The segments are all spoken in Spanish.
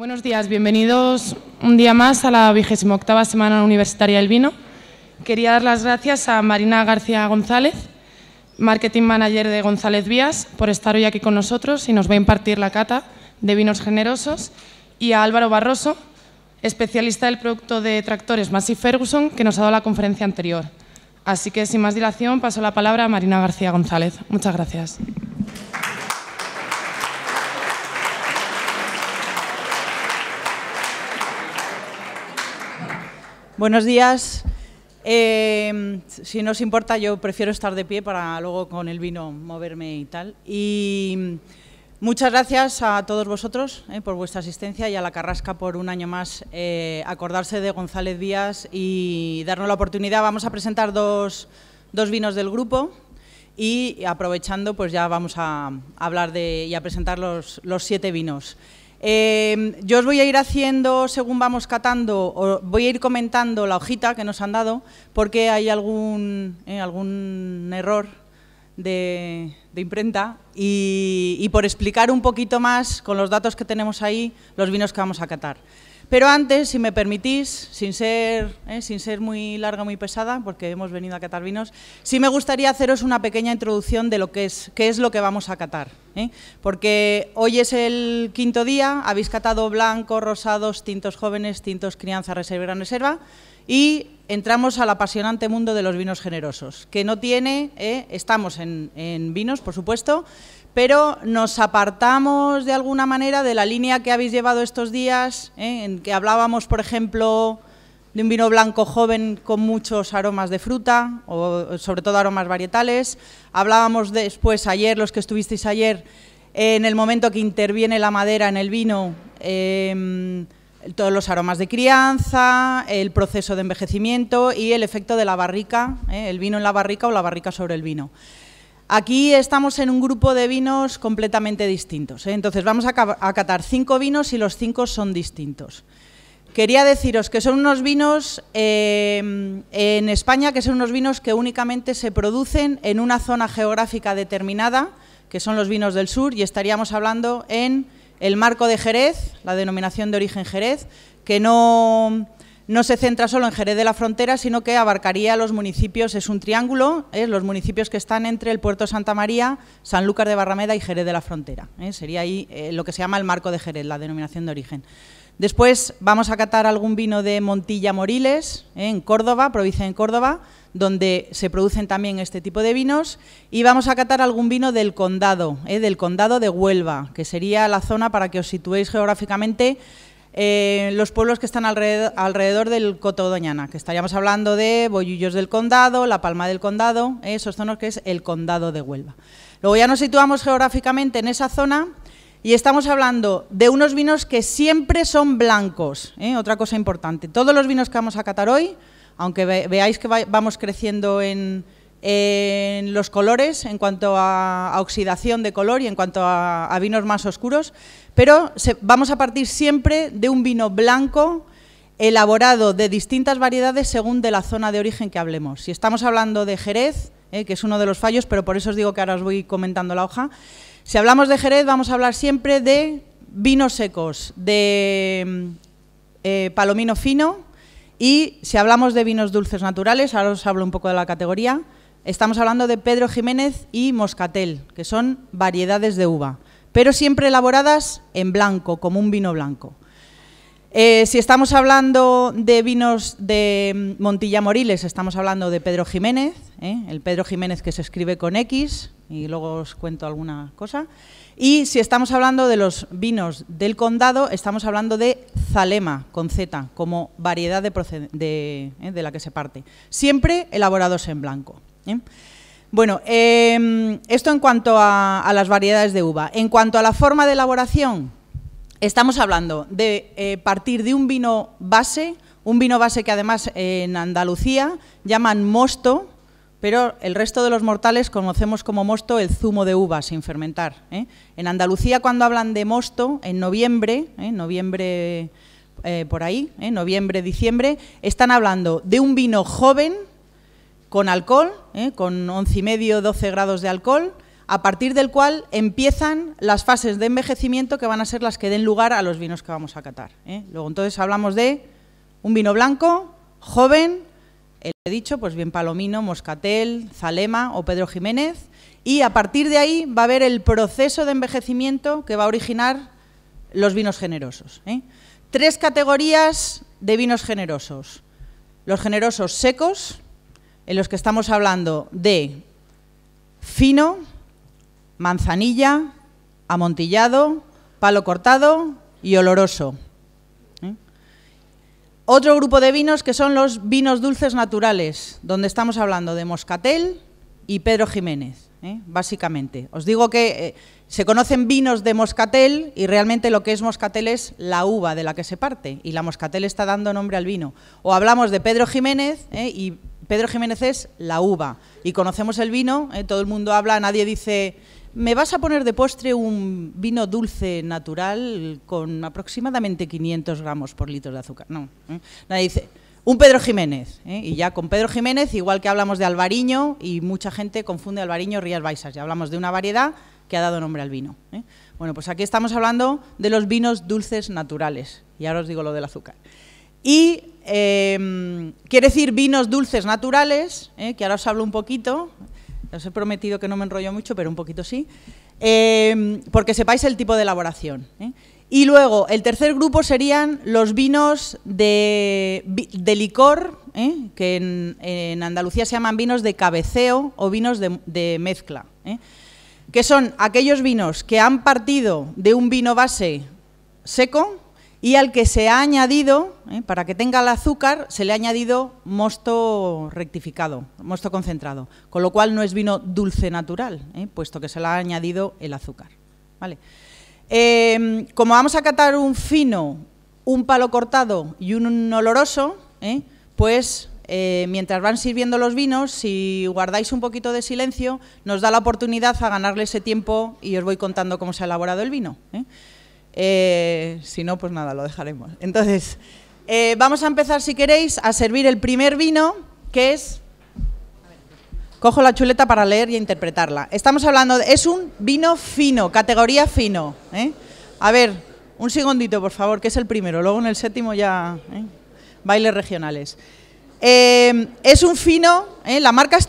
Buenos días, bienvenidos un día más a la vigésima octava Semana Universitaria del Vino. Quería dar las gracias a Marina García González, Marketing Manager de González Vías, por estar hoy aquí con nosotros y nos va a impartir la cata de vinos generosos, y a Álvaro Barroso, especialista del producto de tractores Massey Ferguson, que nos ha dado la conferencia anterior. Así que, sin más dilación, paso la palabra a Marina García González. Muchas gracias. Buenos días. Em, si no os importa, yo prefiero estar de pie para luego con el vino moverme y tal. Y mm, muchas gracias a todos vosotros eh, por vuestra asistencia y a la Carrasca por un año más eh, acordarse de González Díaz y darnos la oportunidad. Vamos a presentar dos, vinos del grupo y aprovechando pues ya vamos a hablar de, y a presentar los, los siete vinos. Em, yo os voy a ir haciendo, según vamos catando, o voy a ir comentando la hojita que nos han dado, porque hay algún, eh, error de, imprenta, y por explicar un poquito más, con los datos que tenemos ahí, los vinos que vamos a catar. Pero antes, si me permitís, sin ser, eh, sin ser muy larga, muy pesada, porque hemos venido a catar vinos, sí me gustaría haceros una pequeña introducción de lo que es, qué es lo que vamos a catar. ¿eh? Porque hoy es el quinto día, habéis catado blancos, rosados, tintos jóvenes, tintos crianza, reserva, gran reserva, y entramos al apasionante mundo de los vinos generosos, que no tiene, eh, estamos en, vinos, por supuesto, pero nos apartamos de alguna manera de la línea que habéis llevado estos días, eh, en que hablábamos, por ejemplo, de un vino blanco joven con muchos aromas de fruta, o sobre todo aromas varietales. Hablábamos después, ayer, los que estuvisteis ayer, en el momento que interviene la madera en el vino, em, todos los aromas de crianza, el proceso de envejecimiento y el efecto de la barrica, ¿eh? el vino en la barrica o la barrica sobre el vino. Aquí estamos en un grupo de vinos completamente distintos. ¿eh? Entonces vamos a catar cinco vinos y los cinco son distintos. Quería deciros que son unos vinos em, en España, que son unos vinos que únicamente se producen en una zona geográfica determinada, que son los vinos del sur, y estaríamos hablando en el marco de Jerez, la denominación de origen Jerez, que no, se centra solo en Jerez de la Frontera, sino que abarcaría los municipios, es un triángulo, ¿eh? los municipios que están entre el puerto Santa María, Sanlúcar de Barrameda y Jerez de la Frontera. ¿eh? Sería ahí eh, lo que se llama el marco de Jerez, la denominación de origen. Después vamos a catar algún vino de Montilla Moriles, en Córdoba, provincia de Córdoba, donde se producen también este tipo de vinos. Y vamos a catar algún vino del condado, eh, del condado de Huelva, que sería la zona para que os situéis geográficamente. Eh, los pueblos que están alrededor, del Coto Doñana, que estaríamos hablando de Bollullos del Condado, La Palma del Condado, eh, esos zonos que es el Condado de Huelva. Luego ya nos situamos geográficamente en esa zona y estamos hablando de unos vinos que siempre son blancos. Otra cosa importante, todos los vinos que vamos a catar hoy aunque veáis que vamos creciendo en, los colores, en cuanto a, oxidación de color y en cuanto a, vinos más oscuros, pero vamos a partir siempre de un vino blanco elaborado de distintas variedades según de la zona de origen que hablemos. Si estamos hablando de Jerez, eh, que es uno de los fallos, pero por eso os digo que ahora os voy comentando la hoja, si hablamos de Jerez vamos a hablar siempre de vinos secos, de eh, palomino fino, y si hablamos de vinos dulces naturales, ahora os hablo un poco de la categoría, estamos hablando de Pedro Jiménez y Moscatel, que son variedades de uva, pero siempre elaboradas en blanco, como un vino blanco. Eh, si estamos hablando de vinos de Montilla Moriles, estamos hablando de Pedro Jiménez, ¿eh? el Pedro Jiménez que se escribe con X, y luego os cuento alguna cosa. Y si estamos hablando de los vinos del condado, estamos hablando de Zalema, con Z, como variedad de, eh, de la que se parte. Siempre elaborados en blanco. ¿eh? Bueno, em, esto en cuanto a, las variedades de uva. En cuanto a la forma de elaboración, estamos hablando de eh, partir de un vino base, un vino base que además en Andalucía llaman mosto, pero el resto de los mortales conocemos como mosto el zumo de uva sin fermentar. ¿eh? En Andalucía cuando hablan de mosto, en noviembre, ¿eh? noviembre eh, por ahí, noviembre, diciembre, están hablando de un vino joven con alcohol, con y medio, 12 grados de alcohol, a partir del cual empiezan las fases de envejecimiento que van a ser las que den lugar a los vinos que vamos a catar. Luego entonces hablamos de un vino blanco, joven, el he dicho, pues bien Palomino, Moscatel, Zalema o Pedro Jiménez. Y a partir de ahí va a haber el proceso de envejecimiento que va a originar los vinos generosos. ¿eh? Tres categorías de vinos generosos. Los generosos secos, en los que estamos hablando de fino, manzanilla, amontillado, palo cortado y oloroso. Otro grupo de vinos que son los vinos dulces naturales, donde estamos hablando de Moscatel y Pedro Jiménez, ¿eh? básicamente. Os digo que eh, se conocen vinos de Moscatel y realmente lo que es Moscatel es la uva de la que se parte y la Moscatel está dando nombre al vino. O hablamos de Pedro Jiménez ¿eh? y Pedro Jiménez es la uva y conocemos el vino, todo el mundo habla, nadie dice me vas a poner de postre un vino dulce natural con aproximadamente 500 gramos por litro de azúcar. No, ¿eh? nadie dice, un Pedro Jiménez. ¿eh? Y ya con Pedro Jiménez, igual que hablamos de Albariño, y mucha gente confunde Albariño Rías baisas. ya hablamos de una variedad que ha dado nombre al vino. ¿eh? Bueno, pues aquí estamos hablando de los vinos dulces naturales, y ahora os digo lo del azúcar. Y em, quiere decir vinos dulces naturales, que ahora os hablo un poquito, os he prometido que no me enrollo mucho, pero un poquito sí, eh, porque sepáis el tipo de elaboración. ¿eh? Y luego, el tercer grupo serían los vinos de, licor, ¿eh? que en, Andalucía se llaman vinos de cabeceo o vinos de mezcla, que son aquellos vinos que han partido de un vino base seco, y al que se ha añadido, ¿eh? para que tenga el azúcar, se le ha añadido mosto rectificado, mosto concentrado, con lo cual no es vino dulce natural, ¿eh? puesto que se le ha añadido el azúcar. ¿vale? Em, como vamos a catar un fino, un palo cortado y un oloroso, ¿eh? pues mientras van sirviendo los vinos, si guardáis un poquito de silencio, nos da la oportunidad a ganarle ese tiempo y os voy contando cómo se ha elaborado el vino. Eh, si no, pues nada, lo dejaremos. Entonces, eh, vamos a empezar, si queréis, a servir el primer vino, que es... Cojo la chuleta para leer y interpretarla. Estamos hablando, de, es un vino fino, categoría fino. ¿eh? A ver, un segundito, por favor, que es el primero. Luego en el séptimo ya... Bailes regionales. es un fino, la marca es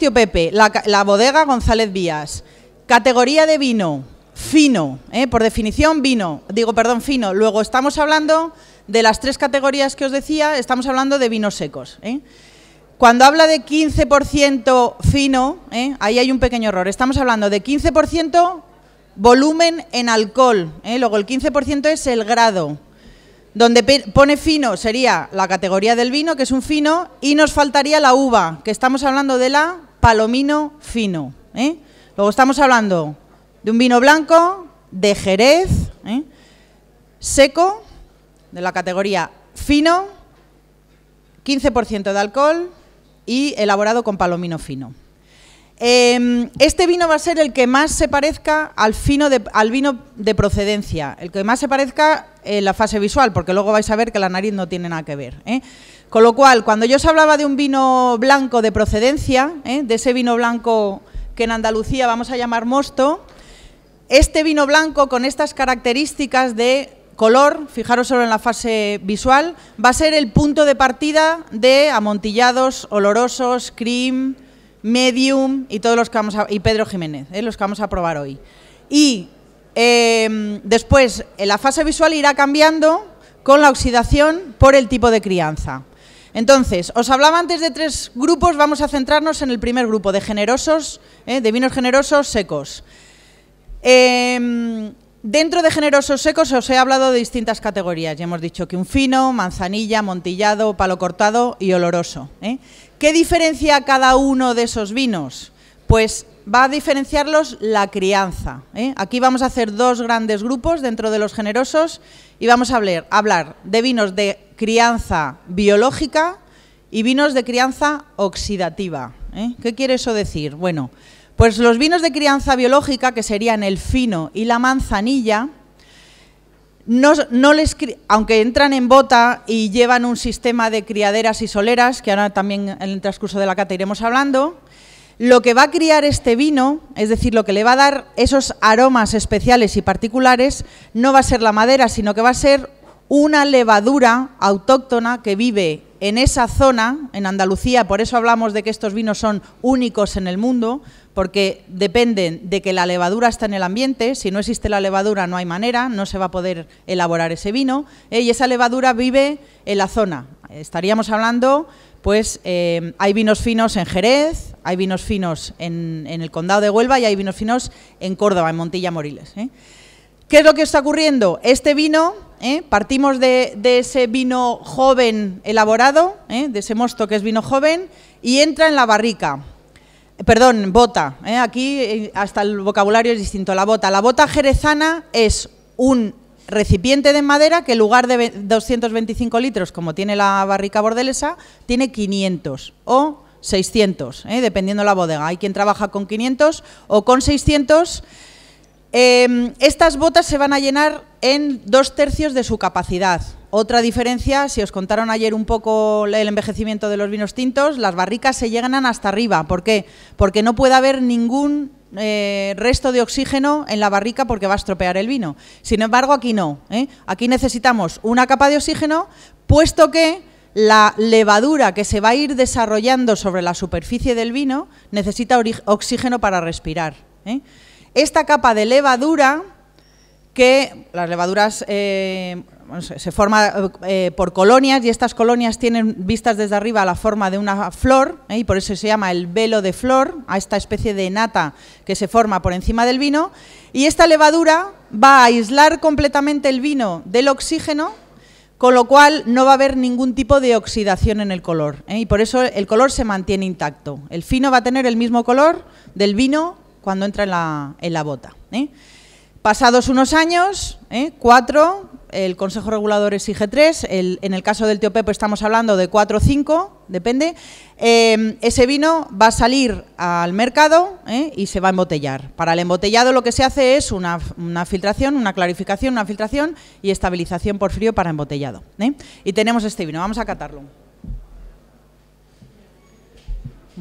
la, la bodega González Vías. Categoría de vino, fino, ¿eh? por definición vino, digo, perdón, fino. Luego estamos hablando de las tres categorías que os decía, estamos hablando de vinos secos. ¿eh? Cuando habla de 15% fino, ¿eh? ahí hay un pequeño error. Estamos hablando de 15% volumen en alcohol. Luego el 15% es el grado. Donde pone fino sería la categoría del vino, que es un fino, y nos faltaría la uva, que estamos hablando de la palomino fino. Luego estamos hablando de un vino blanco de Jerez, ¿eh? seco, de la categoría fino, 15% de alcohol y elaborado con palomino fino. Em, este vino va a ser el que más se parezca al, fino al vino de procedencia, el que más se parezca en la fase visual, porque luego vais a ver que la nariz no tiene nada que ver. ¿eh? Con lo cual, cuando yo os hablaba de un vino blanco de procedencia, ¿eh? de ese vino blanco que en Andalucía vamos a llamar mosto, este vino blanco con estas características de color, fijaros solo en la fase visual, va a ser el punto de partida de amontillados, olorosos, cream, medium y todos los que vamos a, y Pedro Jiménez, ¿eh? los que vamos a probar hoy. Y em, después en eh, la fase visual irá cambiando con la oxidación por el tipo de crianza. Entonces, os hablaba antes de tres grupos, vamos a centrarnos en el primer grupo de generosos, ¿eh? de vinos generosos secos. Em, dentro de generosos secos os he hablado de distintas categorías. Ya hemos dicho que un fino, manzanilla, montillado, palo cortado y oloroso. ¿eh? ¿Qué diferencia cada uno de esos vinos? Pues va a diferenciarlos la crianza. ¿eh? Aquí vamos a hacer dos grandes grupos dentro de los generosos y vamos a hablar, de vinos de crianza biológica y vinos de crianza oxidativa. ¿eh? ¿Qué quiere eso decir? Bueno, pues los vinos de crianza biológica, que serían el fino y la manzanilla, aunque entran en bota y llevan un sistema de criaderas y soleras, que ahora también en el transcurso de la cata iremos hablando, lo que va a criar este vino, es decir, lo que le va a dar esos aromas especiales y particulares, no va a ser la madera, sino que va a ser una levadura autóctona que vive en esa zona, en Andalucía, por eso hablamos de que estos vinos son únicos en el mundo, porque dependen de que la levadura está en el ambiente, si no existe la levadura no hay manera, no se va a poder elaborar ese vino, eh, y esa levadura vive en la zona. Estaríamos hablando, pues eh, hay vinos finos en Jerez, hay vinos finos en, el condado de Huelva y hay vinos finos en Córdoba, en Montilla Moriles. Eh. ¿Qué es lo que está ocurriendo? Este vino, partimos de, ese vino joven elaborado, de ese mosto que es vino joven, y entra en la barrica perdón, bota, eh, aquí eh, hasta el vocabulario es distinto, la bota. La bota jerezana es un recipiente de madera que en lugar de 225 litros, como tiene la barrica bordelesa, tiene 500 o 600, dependiendo eh, dependiendo la bodega. Hay quien trabaja con 500 o con 600 Em, estas botas se van a llenar en dos tercios de su capacidad. Otra diferencia, si os contaron ayer un poco el envejecimiento de los vinos tintos, las barricas se llenan hasta arriba. ¿Por qué? Porque no puede haber ningún eh, resto de oxígeno en la barrica porque va a estropear el vino. Sin embargo, aquí no. ¿eh? Aquí necesitamos una capa de oxígeno, puesto que la levadura que se va a ir desarrollando sobre la superficie del vino necesita oxígeno para respirar. ¿eh? Esta capa de levadura, que las levaduras eh, se forma eh, por colonias y estas colonias tienen vistas desde arriba la forma de una flor ¿eh? y por eso se llama el velo de flor, a esta especie de nata que se forma por encima del vino. Y esta levadura va a aislar completamente el vino del oxígeno, con lo cual no va a haber ningún tipo de oxidación en el color. y por eso el color se mantiene intacto. El fino va a tener el mismo color del vino cuando entra en la, en la bota. ¿eh? Pasados unos años, ¿eh? cuatro, el Consejo Regulador exige tres, el, en el caso del pepo estamos hablando de cuatro o cinco, depende, eh, ese vino va a salir al mercado ¿eh? y se va a embotellar. Para el embotellado lo que se hace es una filtración, una clarificación, una filtración y estabilización por frío para embotellado. Y tenemos este vino, vamos a catarlo.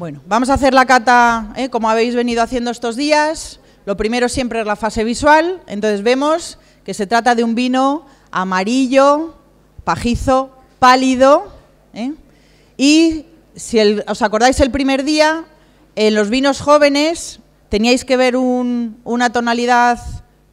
Bueno, vamos a hacer la cata ¿eh? como habéis venido haciendo estos días. Lo primero siempre es la fase visual. Entonces vemos que se trata de un vino amarillo, pajizo, pálido. ¿eh? Y si os acordáis el primer día, en los vinos jóvenes teníais que ver una tonalidad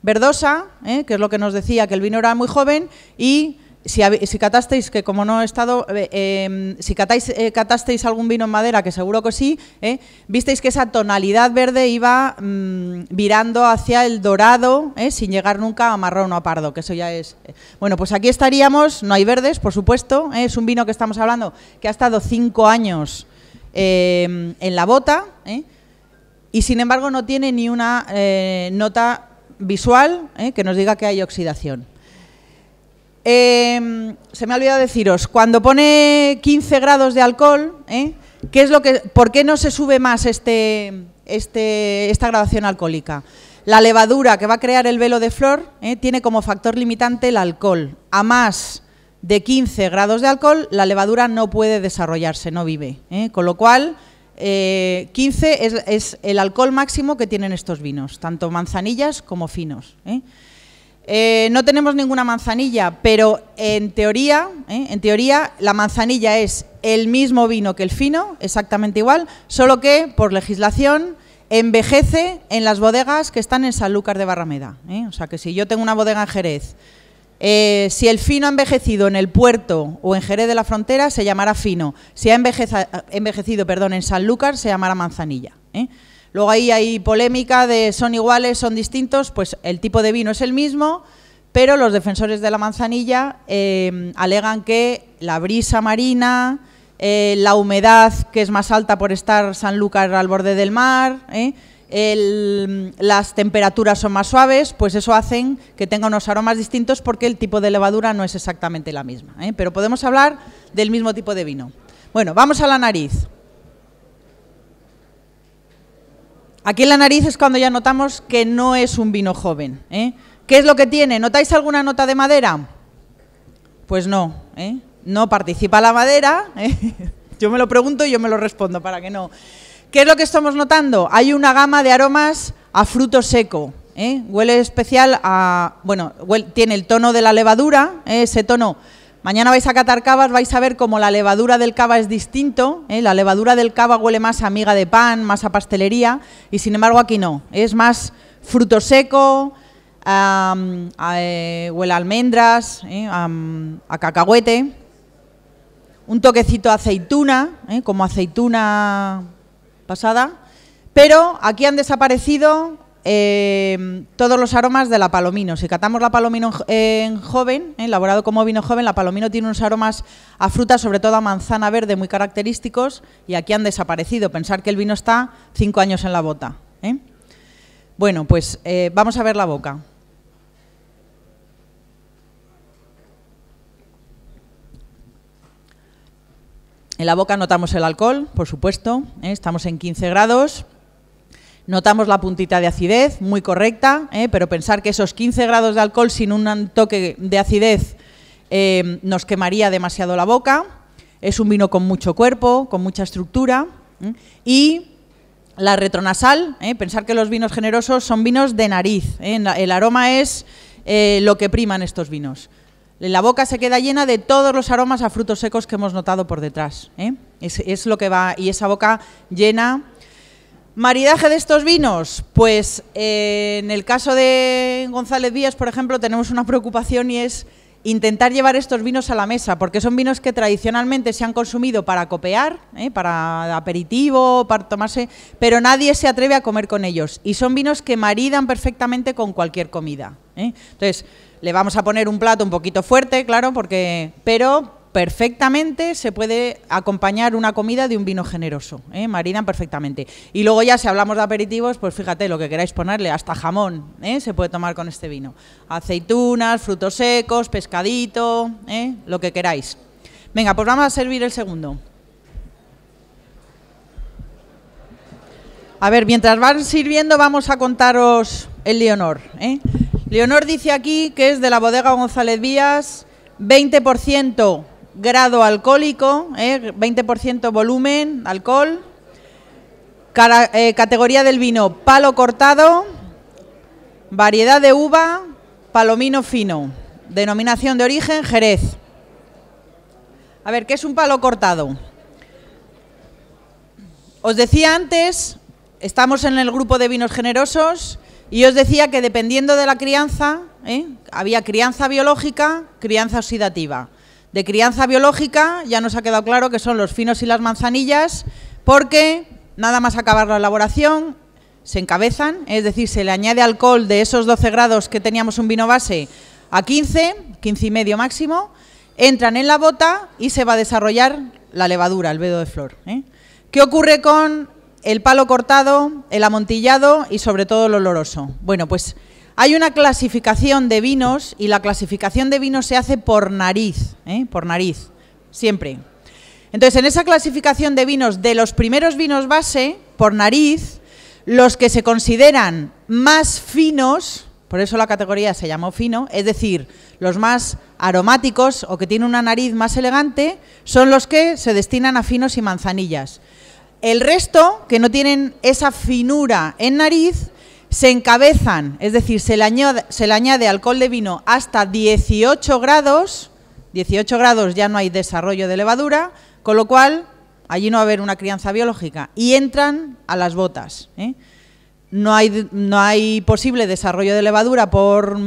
verdosa, ¿eh? que es lo que nos decía que el vino era muy joven, y si, catasteis, que como no he estado, eh, em, si catáis, eh, catasteis algún vino en madera, que seguro que sí, eh, visteis que esa tonalidad verde iba mm, virando hacia el dorado, sin llegar nunca a marrón o a pardo, que eso ya es... Bueno, pues aquí estaríamos, no hay verdes, por supuesto, es un vino que estamos hablando que ha estado cinco años em, en la bota, y sin embargo no tiene ni una nota visual que nos diga que hay oxidación. Em, se me ha olvidado deciros, cuando pone 15 grados de alcohol, ¿eh? ¿Qué es lo que, ¿por qué no se sube más este, este, esta gradación alcohólica? La levadura que va a crear el velo de flor ¿eh? tiene como factor limitante el alcohol. A más de 15 grados de alcohol, la levadura no puede desarrollarse, no vive. ¿eh? Con lo cual, 15 es, el alcohol máximo que tienen estos vinos, tanto manzanillas como finos. Eh, no tenemos ninguna manzanilla, pero en teoría, eh, en teoría, la manzanilla es el mismo vino que el fino, exactamente igual, solo que por legislación envejece en las bodegas que están en Sanlúcar de Barrameda. Eh. O sea que si yo tengo una bodega en Jerez, si el fino ha envejecido en el puerto o en Jerez de la Frontera, se llamará fino. Si ha envejecido perdón, en Sanlúcar, se llamará manzanilla. Luego ahí hay polémica de son iguales, son distintos, pues el tipo de vino es el mismo, pero los defensores de la manzanilla eh, alegan que la brisa marina, eh, la humedad que es más alta por estar Sanlúcar al borde del mar, eh, las temperaturas son más suaves, pues eso hacen que tenga unos aromas distintos porque el tipo de levadura no es exactamente la misma. Pero podemos hablar del mismo tipo de vino. Bueno, vamos a la nariz. Aquí en la nariz es cuando ya notamos que no es un vino joven. ¿eh? ¿Qué es lo que tiene? ¿Notáis alguna nota de madera? Pues no, ¿eh? no participa la madera. ¿eh? Yo me lo pregunto y yo me lo respondo para que no. ¿Qué es lo que estamos notando? Hay una gama de aromas a fruto seco. ¿eh? Huele especial a, bueno, tiene el tono de la levadura, ese tono Mañana vais a catar cavas, vais a ver cómo la levadura del cava es distinto. ¿eh? La levadura del cava huele más a miga de pan, más a pastelería, y sin embargo aquí no. Es más fruto seco, eh, huele a almendras, ¿eh? a cacahuete. Un toquecito a aceituna, como aceituna pasada. Pero aquí han desaparecido Em, todos los aromas de la palomino. Si catamos la palomino en joven, eh, elaborado como vino joven, la palomino tiene unos aromas a fruta, sobre todo a manzana verde, muy característicos, y aquí han desaparecido. Pensar que el vino está cinco años en la bota. Eh. Bueno, pues eh, vamos a ver la boca. En la boca notamos el alcohol, por supuesto, estamos en 15 grados. Notamos la puntita de acidez, muy correcta, ¿eh? pero pensar que esos 15 grados de alcohol sin un toque de acidez eh, nos quemaría demasiado la boca. Es un vino con mucho cuerpo, con mucha estructura. ¿eh? Y la retronasal, pensar que los vinos generosos son vinos de nariz. El aroma es lo que priman estos vinos. La boca se queda llena de todos los aromas a frutos secos que hemos notado por detrás. es lo que va, y esa boca llena ¿Maridaje de estos vinos? Pues eh, en el caso de González Díaz, por ejemplo, tenemos una preocupación y es intentar llevar estos vinos a la mesa, porque son vinos que tradicionalmente se han consumido para copear, eh, para aperitivo, para tomarse, pero nadie se atreve a comer con ellos. Y son vinos que maridan perfectamente con cualquier comida. Eh. Entonces, le vamos a poner un plato un poquito fuerte, claro, porque, pero perfectamente se puede acompañar una comida de un vino generoso, ¿eh? perfectamente. Y luego ya si hablamos de aperitivos, pues fíjate lo que queráis ponerle, hasta jamón ¿eh? se puede tomar con este vino. Aceitunas, frutos secos, pescadito, ¿eh? lo que queráis. Venga, pues vamos a servir el segundo. A ver, mientras van sirviendo vamos a contaros el Leonor. ¿eh? Leonor dice aquí que es de la bodega González Díaz, 20% grado alcohólico, 20% ¿eh? volumen, alcohol, eh, categoría del vino, palo cortado, variedad de uva, palomino fino, denominación de origen, Jerez. A ver, ¿qué es un palo cortado? Os decía antes, estamos en el grupo de vinos generosos y os decía que dependiendo de la crianza, ¿eh? había crianza biológica, crianza oxidativa. De crianza biológica ya nos ha quedado claro que son los finos y las manzanillas, porque nada más acabar la elaboración se encabezan, es decir, se le añade alcohol de esos 12 grados que teníamos un vino base a 15, 15 y medio máximo, entran en la bota y se va a desarrollar la levadura, el vedo de flor. ¿eh? ¿Qué ocurre con el palo cortado, el amontillado y sobre todo el oloroso? Bueno, pues hay una clasificación de vinos y la clasificación de vinos se hace por nariz, ¿eh? por nariz, siempre. Entonces, en esa clasificación de vinos de los primeros vinos base, por nariz, los que se consideran más finos, por eso la categoría se llamó fino, es decir, los más aromáticos o que tienen una nariz más elegante, son los que se destinan a finos y manzanillas. El resto, que no tienen esa finura en nariz, se encabezan, es decir, se le, añade, alcohol de vino hasta 18 grados, 18 grados ya no hay desarrollo de levadura, con lo cual allí no va a haber una crianza biológica y entran a las botas. ¿eh? No, hay, posible desarrollo de levadura por,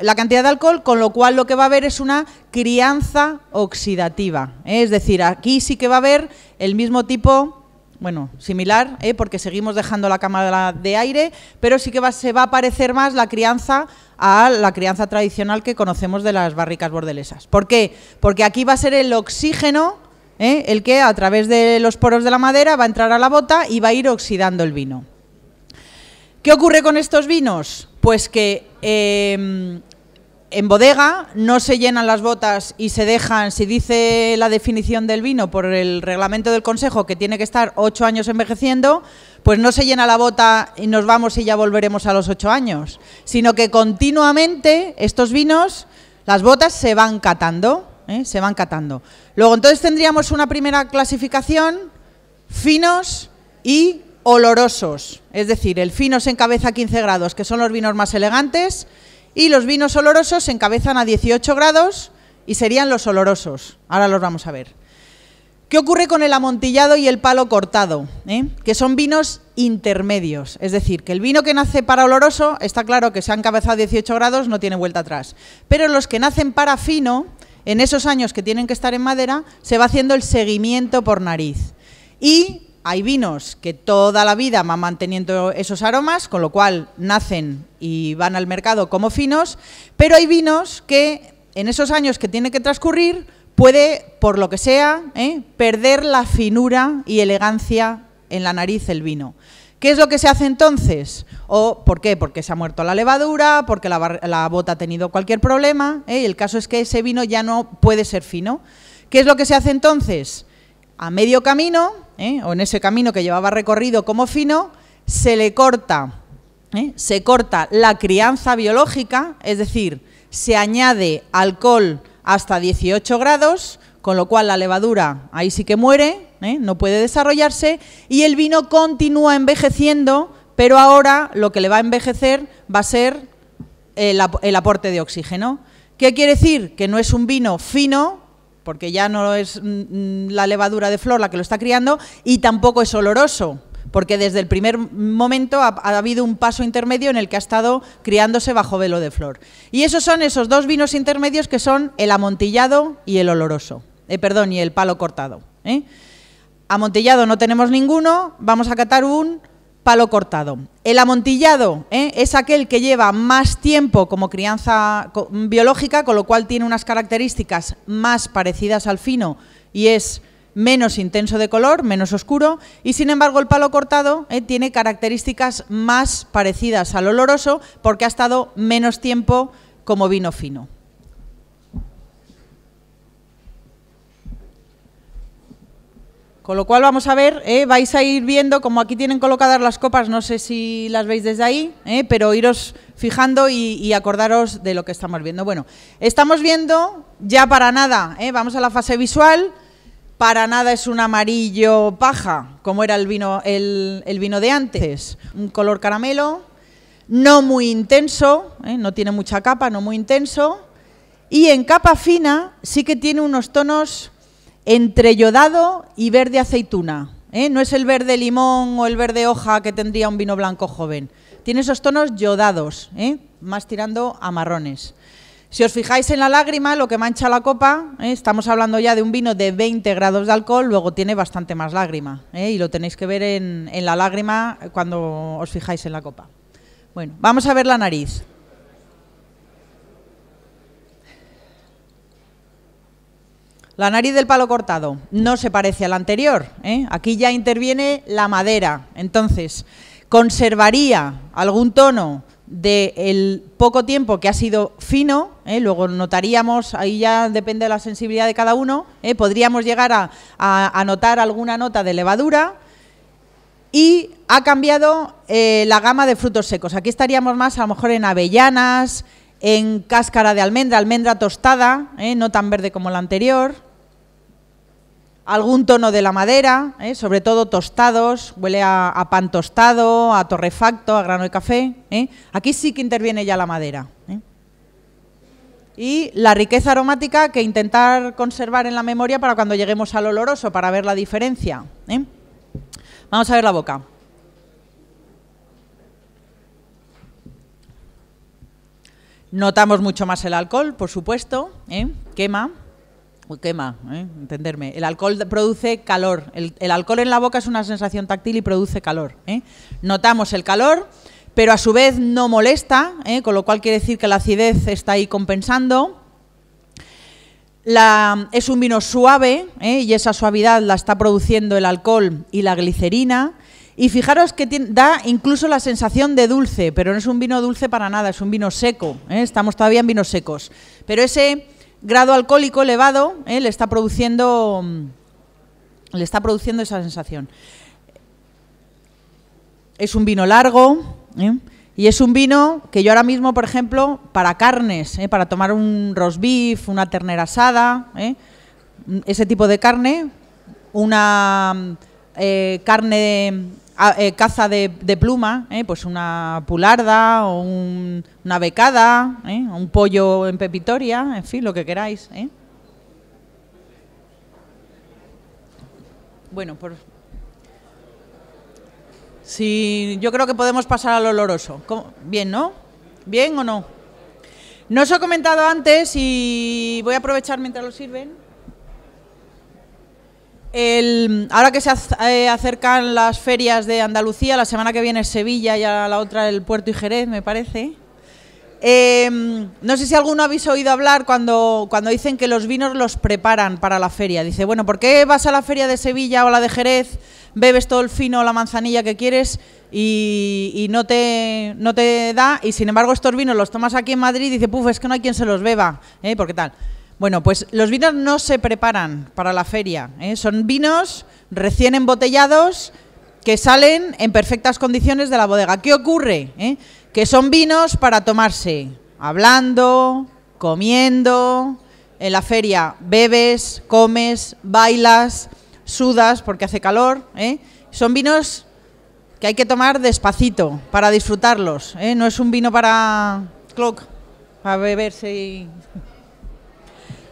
la cantidad de alcohol, con lo cual lo que va a haber es una crianza oxidativa. ¿eh? Es decir, aquí sí que va a haber el mismo tipo bueno, similar, ¿eh? porque seguimos dejando la cámara de aire, pero sí que se va a parecer más la crianza a la crianza tradicional que conocemos de las barricas bordelesas. ¿Por qué? Porque aquí va a ser el oxígeno ¿eh? el que a través de los poros de la madera va a entrar a la bota y va a ir oxidando el vino. ¿Qué ocurre con estos vinos? Pues que eh, en bodega no se llenan las botas y se dejan, si dice la definición del vino por el reglamento del Consejo que tiene que estar ocho años envejeciendo, pues no se llena la bota y nos vamos y ya volveremos a los ocho años, sino que continuamente estos vinos, las botas se van catando, ¿eh? se van catando. Luego entonces tendríamos una primera clasificación, finos y olorosos, es decir, el fino se encabeza a 15 grados, que son los vinos más elegantes, y los vinos olorosos se encabezan a 18 grados y serían los olorosos. Ahora los vamos a ver. ¿Qué ocurre con el amontillado y el palo cortado? Eh? Que son vinos intermedios. Es decir, que el vino que nace para oloroso, está claro que se ha encabezado a 18 grados, no tiene vuelta atrás. Pero los que nacen para fino, en esos años que tienen que estar en madera, se va haciendo el seguimiento por nariz. Y hay vinos que toda la vida van manteniendo esos aromas, con lo cual nacen y van al mercado como finos, pero hay vinos que en esos años que tiene que transcurrir puede, por lo que sea, ¿eh? perder la finura y elegancia en la nariz el vino. ¿Qué es lo que se hace entonces? ¿O por qué? Porque se ha muerto la levadura, porque la, bota ha tenido cualquier problema. ¿eh? El caso es que ese vino ya no puede ser fino. ¿Qué es lo que se hace entonces? A medio camino ¿eh? o en ese camino que llevaba recorrido como fino, se le corta, ¿eh? se corta la crianza biológica, es decir, se añade alcohol hasta 18 grados, con lo cual la levadura ahí sí que muere, ¿eh? no puede desarrollarse, y el vino continúa envejeciendo, pero ahora lo que le va a envejecer va a ser el aporte de oxígeno. ¿Qué quiere decir? Que no es un vino fino, porque ya no es mm, mm, la levadura de flor la que lo está criando y tampoco es oloroso, porque desde el primer momento ha, habido un paso intermedio en el que ha estado criándose bajo velo de flor. Y esos son esos dos vinos intermedios que son el amontillado y el oloroso, eh, perdón, y el palo cortado. ¿eh? Amontillado no tenemos ninguno, vamos a catar un palo cortado. El amontillado ¿eh? es aquel que lleva más tiempo como crianza biológica, con lo cual tiene unas características más parecidas al fino y es menos intenso de color, menos oscuro, y sin embargo el palo cortado ¿eh? tiene características más parecidas al oloroso porque ha estado menos tiempo como vino fino. Con lo cual vamos a ver, eh, vais a ir viendo, como aquí tienen colocadas las copas, no sé si las veis desde ahí, eh, pero iros fijando y, acordaros de lo que estamos viendo. Bueno, estamos viendo ya para nada, eh, vamos a la fase visual, para nada es un amarillo paja, como era el vino, el vino de antes, un color caramelo, no muy intenso, no tiene mucha capa, no muy intenso, y en capa fina sí que tiene unos tonos entre yodado y verde aceituna. ¿eh? No es el verde limón o el verde hoja que tendría un vino blanco joven. Tiene esos tonos yodados, ¿eh? más tirando a marrones. Si os fijáis en la lágrima, lo que mancha la copa, ¿eh? estamos hablando ya de un vino de 20 grados de alcohol, luego tiene bastante más lágrima. Y lo tenéis que ver en, en la lágrima cuando os fijáis en la copa. Bueno, vamos a ver la nariz. La nariz del palo cortado no se parece a la anterior. ¿eh? Aquí ya interviene la madera. Entonces, conservaría algún tono del poco tiempo que ha sido fino, ¿eh? luego notaríamos, ahí ya depende de la sensibilidad de cada uno, ¿eh? podríamos llegar a, notar alguna nota de levadura y ha cambiado la gama de frutos secos. Aquí estaríamos más a lo mejor en avellanas, en cáscara de almendra, almendra tostada, no tan verde como la anterior, algún tono de la madera, ¿eh? sobre todo tostados, huele a, pan tostado, a torrefacto, a grano de café. ¿eh? Aquí sí que interviene ya la madera. ¿eh? Y la riqueza aromática que intentar conservar en la memoria para cuando lleguemos al oloroso, para ver la diferencia. Vamos a ver la boca. Notamos mucho más el alcohol, por supuesto, quema quema, ¿eh? entenderme. El alcohol produce calor. El, alcohol en la boca es una sensación táctil y produce calor. ¿eh? Notamos el calor, pero a su vez no molesta, ¿eh? con lo cual quiere decir que la acidez está ahí compensando. es un vino suave y esa suavidad la está produciendo el alcohol y la glicerina. Y fijaros que da incluso la sensación de dulce, pero no es un vino dulce para nada, es un vino seco. Estamos todavía en vinos secos. Pero ese grado alcohólico elevado eh, le, está produciendo, mm, le está produciendo esa sensación. Es un vino largo eh, y es un vino que yo ahora mismo, por ejemplo, para carnes, eh, para tomar un roast beef, una ternera asada, mm, ese tipo de carne, una mm, carne eh, caza de, pluma, eh, pues una pularda o una becada, eh, un pollo en pepitoria, en fin, lo que queráis. Bueno, por... Si yo creo que podemos pasar al oloroso. Bien, ¿no? ¿Bien o no? No os he comentado antes y voy a aprovechar mientras lo sirven. El, ahora que se eh, acercan las ferias de Andalucía, la semana que viene Sevilla y a la otra el Puerto y Jerez, me parece. Em, no sé si alguno habéis oído hablar cuando, cuando dicen que los vinos los preparan para la feria. Dice, bueno, ¿por qué vas a la feria de Sevilla o la de Jerez, bebes todo el fino o la manzanilla que quieres y, no, te, no te da? Y sin embargo estos vinos los tomas aquí en Madrid y dice, puf, es que no hay quien se los beba, ¿eh? Porque tal. Bueno, pues los vinos no se preparan para la feria. ¿eh? Son vinos recién embotellados que salen en perfectas condiciones de la bodega. ¿Qué ocurre? Eh? Que son vinos para tomarse hablando, comiendo. En la feria bebes, comes, bailas, sudas porque hace calor. ¿eh? Son vinos que hay que tomar despacito para disfrutarlos. No es un vino para clock, para beberse y...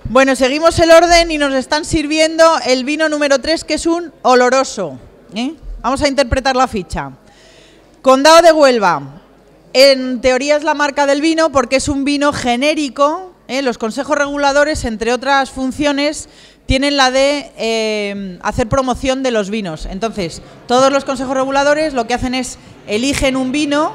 Bueno, seguimos el orden y nos están sirviendo el vino número 3, que es un oloroso. ¿eh? Vamos a interpretar la ficha. Condado de Huelva. En teoría es la marca del vino porque es un vino genérico. ¿eh? Los consejos reguladores, entre otras funciones, tienen la de eh, hacer promoción de los vinos. Entonces, todos los consejos reguladores lo que hacen es eligen un vino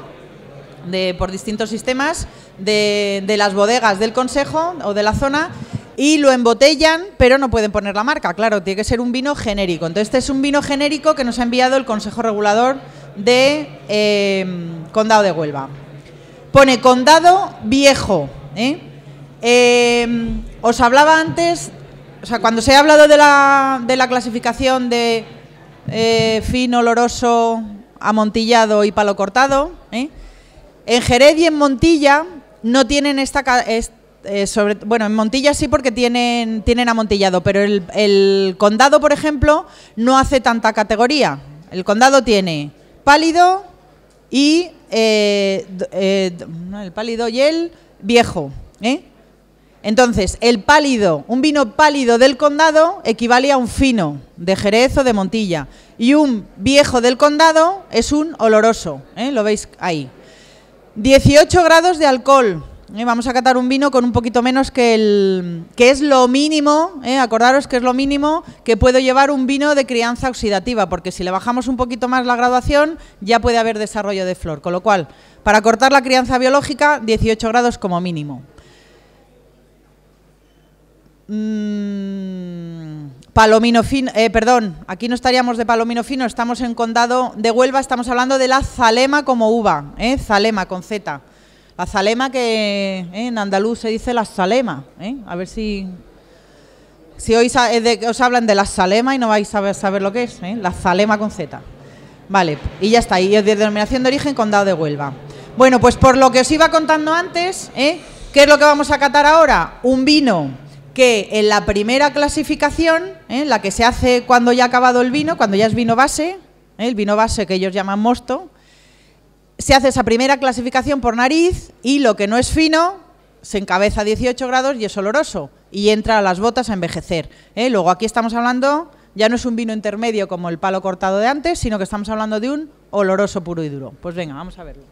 de, por distintos sistemas de las bodegas del consejo o de la zona y lo embotellan, pero no pueden poner la marca. Claro, tiene que ser un vino genérico. Entonces, este es un vino genérico que nos ha enviado el Consejo Regulador de eh, Condado de Huelva. Pone Condado Viejo. ¿eh? Eh, os hablaba antes, o sea, cuando se ha hablado de la, clasificación de fino, oloroso, amontillado y palo cortado, en Jerez y en Montilla no tienen esta, esta eh, bueno, en Montilla sí porque tienen, tienen amontillado, pero el, condado, por ejemplo, no hace tanta categoría. El condado tiene pálido y eh, eh, el pálido y el viejo. Entonces, el pálido, un vino pálido del condado equivale a un fino de Jerez o de Montilla. Y un viejo del condado es un oloroso. Lo veis ahí. 18 grados de alcohol ¿eh? Vamos a catar un vino con un poquito menos que el. que es lo mínimo, ¿eh? acordaros que es lo mínimo que puedo llevar un vino de crianza oxidativa, porque si le bajamos un poquito más la graduación, ya puede haber desarrollo de flor. Con lo cual, para cortar la crianza biológica, 18 grados como mínimo. Mm, palomino fino, eh, perdón, aquí no estaríamos de palomino fino, estamos en condado de Huelva, estamos hablando de la zalema como uva, zalema con Z. La Zalema que eh, en andaluz se dice la Zalema, eh, a ver si, si hoy os hablan de la Zalema y no vais a saber, lo que es, eh, la Zalema con Z. Vale, y ya está, y es de denominación de origen condado de Huelva. Bueno, pues por lo que os iba contando antes, ¿qué es lo que vamos a catar ahora? Un vino que en la primera clasificación, la que se hace cuando ya ha acabado el vino, cuando ya es vino base, el vino base que ellos llaman mosto, se hace esa primera clasificación por nariz y lo que no es fino se encabeza a 18 grados y es oloroso y entra a las botas a envejecer. ¿eh? Luego aquí estamos hablando, ya no es un vino intermedio como el palo cortado de antes, sino que estamos hablando de un oloroso puro y duro. Pues venga, vamos a verlo.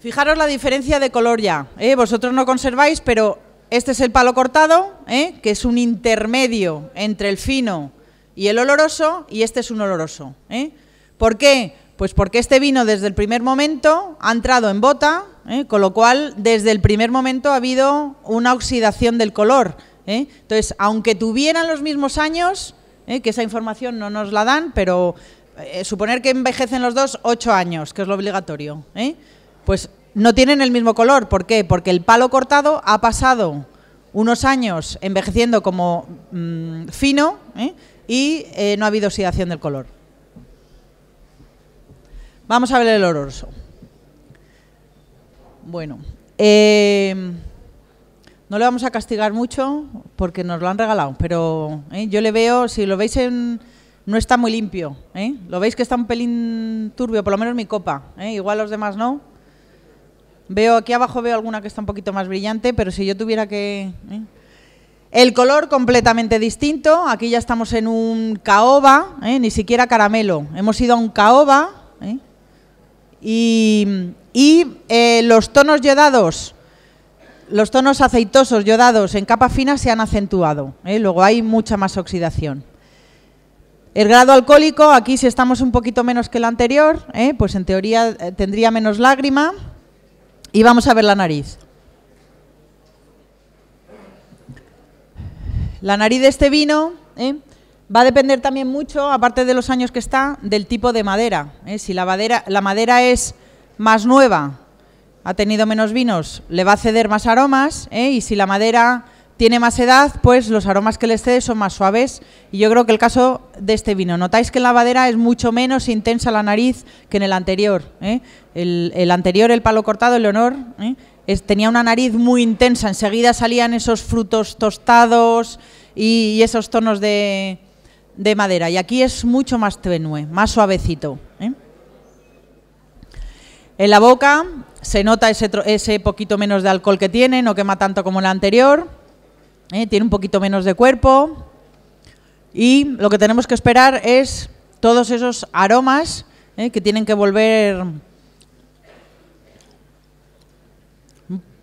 Fijaros la diferencia de color ya. ¿eh? Vosotros no conserváis, pero este es el palo cortado, ¿eh? que es un intermedio entre el fino y el oloroso, y este es un oloroso. ¿eh? ¿Por qué? Pues porque este vino desde el primer momento ha entrado en bota, ¿eh? con lo cual desde el primer momento ha habido una oxidación del color. ¿eh? Entonces, aunque tuvieran los mismos años, que esa información no nos la dan, pero suponer que envejecen los dos ocho años, que es lo obligatorio, pues no tienen el mismo color. ¿Por qué? Porque el palo cortado ha pasado unos años envejeciendo como mm, fino, fino y eh, no ha habido oxidación del color. Vamos a ver el oloroso. Bueno, em, no le vamos a castigar mucho porque nos lo han regalado, pero eh, yo le veo, si lo veis en, no está muy limpio, eh, lo veis que está un pelín turbio, por lo menos mi copa, igual los demás no. Veo aquí abajo veo alguna que está un poquito más brillante, pero si yo tuviera que el color completamente distinto. Aquí ya estamos en un caoba, ¿eh? ni siquiera caramelo. Hemos ido a un caoba. ¿eh? Y, eh, los tonos yodados, los tonos aceitosos yodados en capa fina se han acentuado. Luego hay mucha más oxidación. El grado alcohólico, aquí si estamos un poquito menos que el anterior, pues en teoría tendría menos lágrima. Y vamos a ver la nariz. La nariz de este vino ¿eh? va a depender también mucho, aparte de los años que está, del tipo de madera. ¿eh? Si la madera, es más nueva, ha tenido menos vinos, le va a ceder más aromas, ¿eh? y si la madera tiene más edad, pues los aromas que le cede son más suaves. Y yo creo que el caso de este vino, notáis que en la madera es mucho menos intensa la nariz que en el anterior. El, el, anterior, el palo cortado, el honor, tenía una nariz muy intensa, enseguida salían esos frutos tostados y, esos tonos de, madera. Y aquí es mucho más tenue, más suavecito. ¿eh? En la boca se nota ese, poquito menos de alcohol que tiene, no quema tanto como la anterior, ¿eh? tiene un poquito menos de cuerpo. Y lo que tenemos que esperar es todos esos aromas ¿eh? que tienen que volver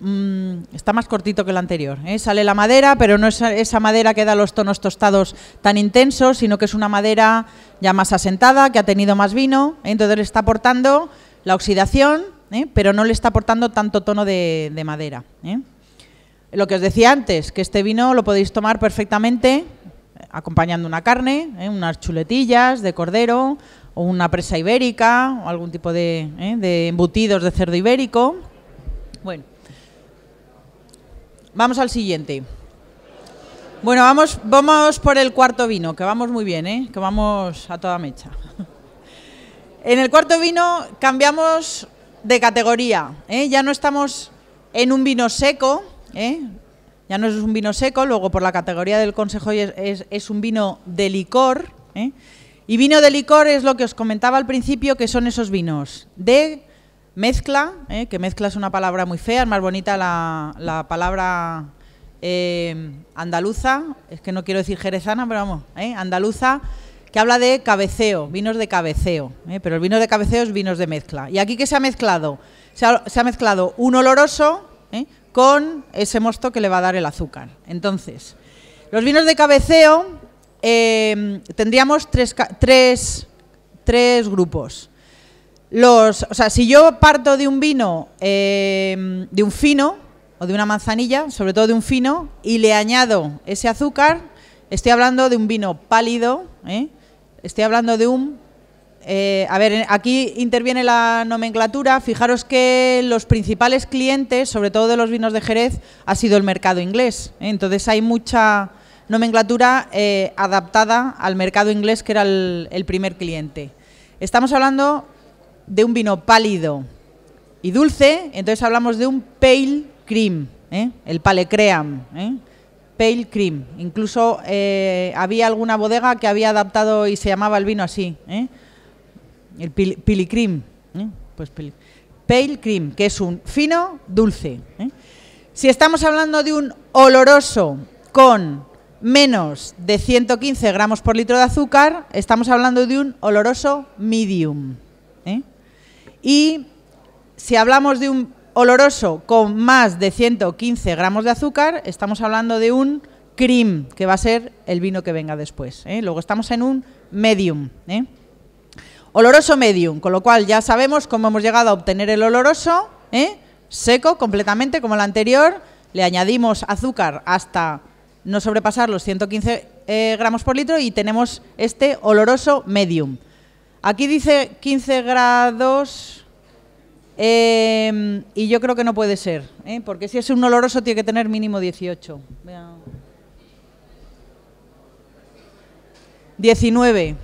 Mm, está más cortito que el anterior. ¿eh? Sale la madera, pero no es esa madera que da los tonos tostados tan intensos, sino que es una madera ya más asentada, que ha tenido más vino, ¿eh? entonces le está aportando la oxidación, ¿eh? pero no le está aportando tanto tono de, madera. Lo que os decía antes, que este vino lo podéis tomar perfectamente acompañando una carne, unas chuletillas de cordero, o una presa ibérica, o algún tipo de, de, embutidos de cerdo ibérico. Bueno, Vamos al siguiente. Bueno, vamos, vamos por el cuarto vino, que vamos muy bien, ¿eh? que vamos a toda mecha. En el cuarto vino cambiamos de categoría, ¿eh? ya no estamos en un vino seco, ¿eh? ya no es un vino seco, luego por la categoría del consejo es, un vino de licor. ¿eh? Y vino de licor es lo que os comentaba al principio, que son esos vinos de mezcla, eh, que mezcla es una palabra muy fea, es más bonita la, palabra eh, andaluza, es que no quiero decir jerezana, pero vamos, eh, andaluza, que habla de cabeceo, vinos de cabeceo, pero el vino de cabeceo es vinos de mezcla. ¿Y aquí qué se ha mezclado? Se ha, mezclado un oloroso con ese mosto que le va a dar el azúcar. Entonces, los vinos de cabeceo tendríamos tres, tres grupos. Los, o sea, si yo parto de un vino, eh, de un fino, o de una manzanilla, sobre todo de un fino, y le añado ese azúcar, estoy hablando de un vino pálido, ¿eh? estoy hablando de un... Eh, a ver, aquí interviene la nomenclatura. Fijaros que los principales clientes, sobre todo de los vinos de Jerez, ha sido el mercado inglés. Entonces hay mucha nomenclatura adaptada al mercado inglés, que era el, el primer cliente. Estamos hablando de un vino pálido y dulce, entonces hablamos de un pale cream, ¿eh? el pale cream. ¿eh? Pale cream. Incluso eh, había alguna bodega que había adaptado y se llamaba el vino así. El pili, cream. Pues Pale cream, que es un fino dulce. Si estamos hablando de un oloroso con menos de 115 gramos por litro de azúcar, estamos hablando de un oloroso medium. ¿eh? Y si hablamos de un oloroso con más de 115 gramos de azúcar, estamos hablando de un cream, que va a ser el vino que venga después. ¿eh? Luego estamos en un medium. ¿eh? Oloroso medium, con lo cual ya sabemos cómo hemos llegado a obtener el oloroso, ¿eh? seco completamente como el anterior, le añadimos azúcar hasta no sobrepasar los 115 gramos por litro y tenemos este oloroso medium. Aquí dice 15 grados em, y yo creo que no puede ser, ¿eh? porque si es un oloroso tiene que tener mínimo 18. 19,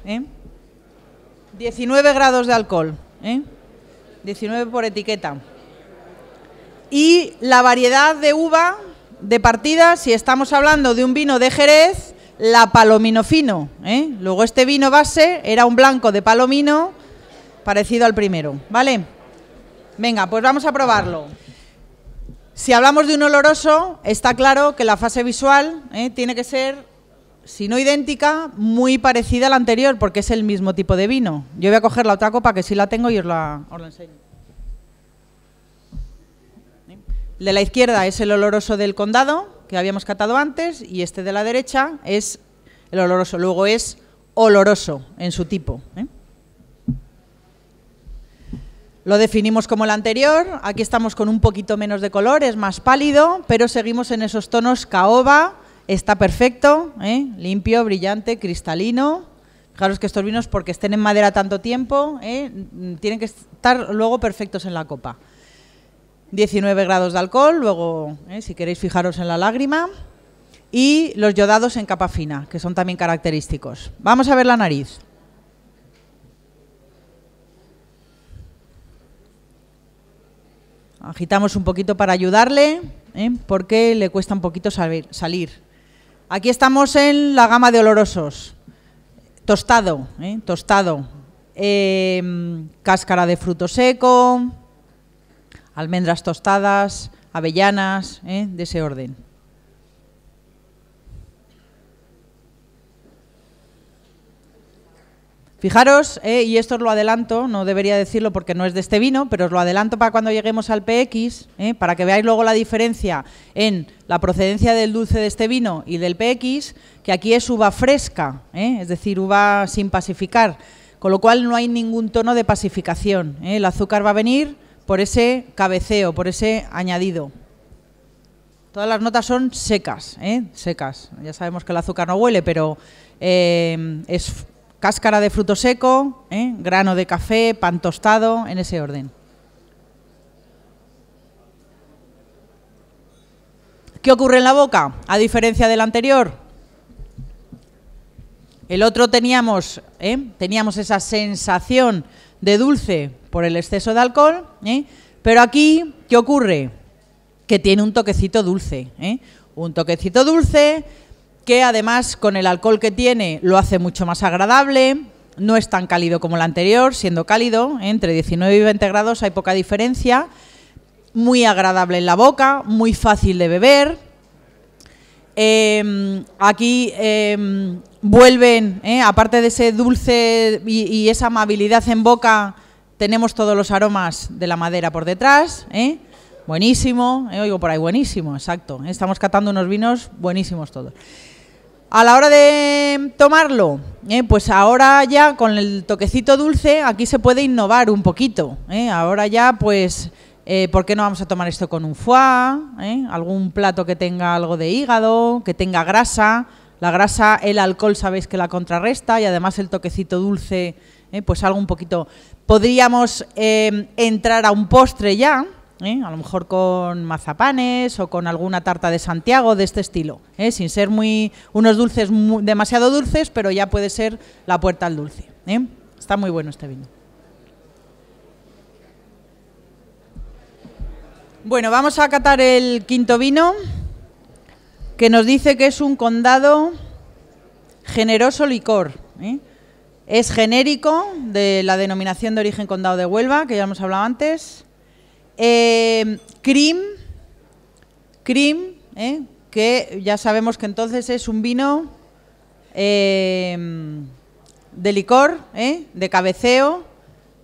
19 grados de alcohol, 19 ¿eh? por etiqueta. Y la variedad de uva de partida, si estamos hablando de un vino de Jerez, la Palomino Fino. ¿eh? Luego este vino base era un blanco de palomino parecido al primero, ¿vale? Venga, pues vamos a probarlo. Si hablamos de un oloroso, está claro que la fase visual ¿eh? tiene que ser, si no idéntica, muy parecida a la anterior, porque es el mismo tipo de vino. Yo voy a coger la otra copa que sí la tengo y os la, os la enseño. ¿Eh? de la izquierda es el oloroso del condado, que habíamos catado antes y este de la derecha es el oloroso. Luego es oloroso en su tipo. ¿eh? Lo definimos como el anterior. Aquí estamos con un poquito menos de color, es más pálido, pero seguimos en esos tonos caoba. Está perfecto, ¿eh? limpio, brillante, cristalino. Fijaros que estos vinos, porque estén en madera tanto tiempo, ¿eh? tienen que estar luego perfectos en la copa. 19 grados de alcohol, luego, eh, si queréis, fijaros en la lágrima. Y los yodados en capa fina, que son también característicos. Vamos a ver la nariz. Agitamos un poquito para ayudarle, eh, porque le cuesta un poquito salir. Aquí estamos en la gama de olorosos. Tostado, eh, tostado. Em, cáscara de fruto seco, almendras tostadas, avellanas, ¿eh? de ese orden. Fijaros, eh, y esto os lo adelanto, no debería decirlo porque no es de este vino, pero os lo adelanto para cuando lleguemos al PX, eh, para que veáis luego la diferencia en la procedencia del dulce de este vino y del PX, que aquí es uva fresca, eh, es decir, uva sin pacificar, con lo cual no hay ningún tono de pacificación. el azúcar va a venir por ese cabeceo, por ese añadido. Todas las notas son secas, ¿eh? secas. Ya sabemos que el azúcar no huele, pero eh, es cáscara de fruto seco, ¿eh? grano de café, pan tostado, en ese orden. ¿Qué ocurre en la boca? A diferencia del anterior, el otro teníamos, teníamos esa sensación de dulce por el exceso de alcohol, ¿eh? pero aquí, ¿qué ocurre? Que tiene un toquecito dulce, ¿eh? un toquecito dulce que además con el alcohol que tiene lo hace mucho más agradable, no es tan cálido como el anterior, siendo cálido, ¿eh? entre 19 y 20 grados hay poca diferencia, muy agradable en la boca, muy fácil de beber. Em, aquí em, vuelven, aparte de ese dulce y esa amabilidad en boca, tenemos todos los aromas de la madera por detrás, ¿eh? Buenísimo, ¿eh? oigo por ahí, buenísimo, exacto. ¿eh? Estamos catando unos vinos buenísimos todos. A la hora de tomarlo, pues ahora ya con el toquecito dulce, aquí se puede innovar un poquito. Ahora ya, pues, ¿por qué no vamos a tomar esto con un foie? Algún plato que tenga algo de hígado, que tenga grasa. La grasa, el alcohol sabéis que la contrarresta y además el toquecito dulce eh, pues algo un poquito... Podríamos em, entrar a un postre ya, eh, a lo mejor con mazapanes o con alguna tarta de Santiago de este estilo, eh, sin ser muy unos dulces demasiado dulces, pero ya puede ser la puerta al dulce. Está muy bueno este vino. Bueno, vamos a catar el quinto vino, que nos dice que es un condado generoso licor. Es genérico de la denominación de origen condado de Huelva, que ya hemos hablado antes. Eh, cream, cream, eh, que ya sabemos que entonces es un vino eh, de licor, de cabeceo.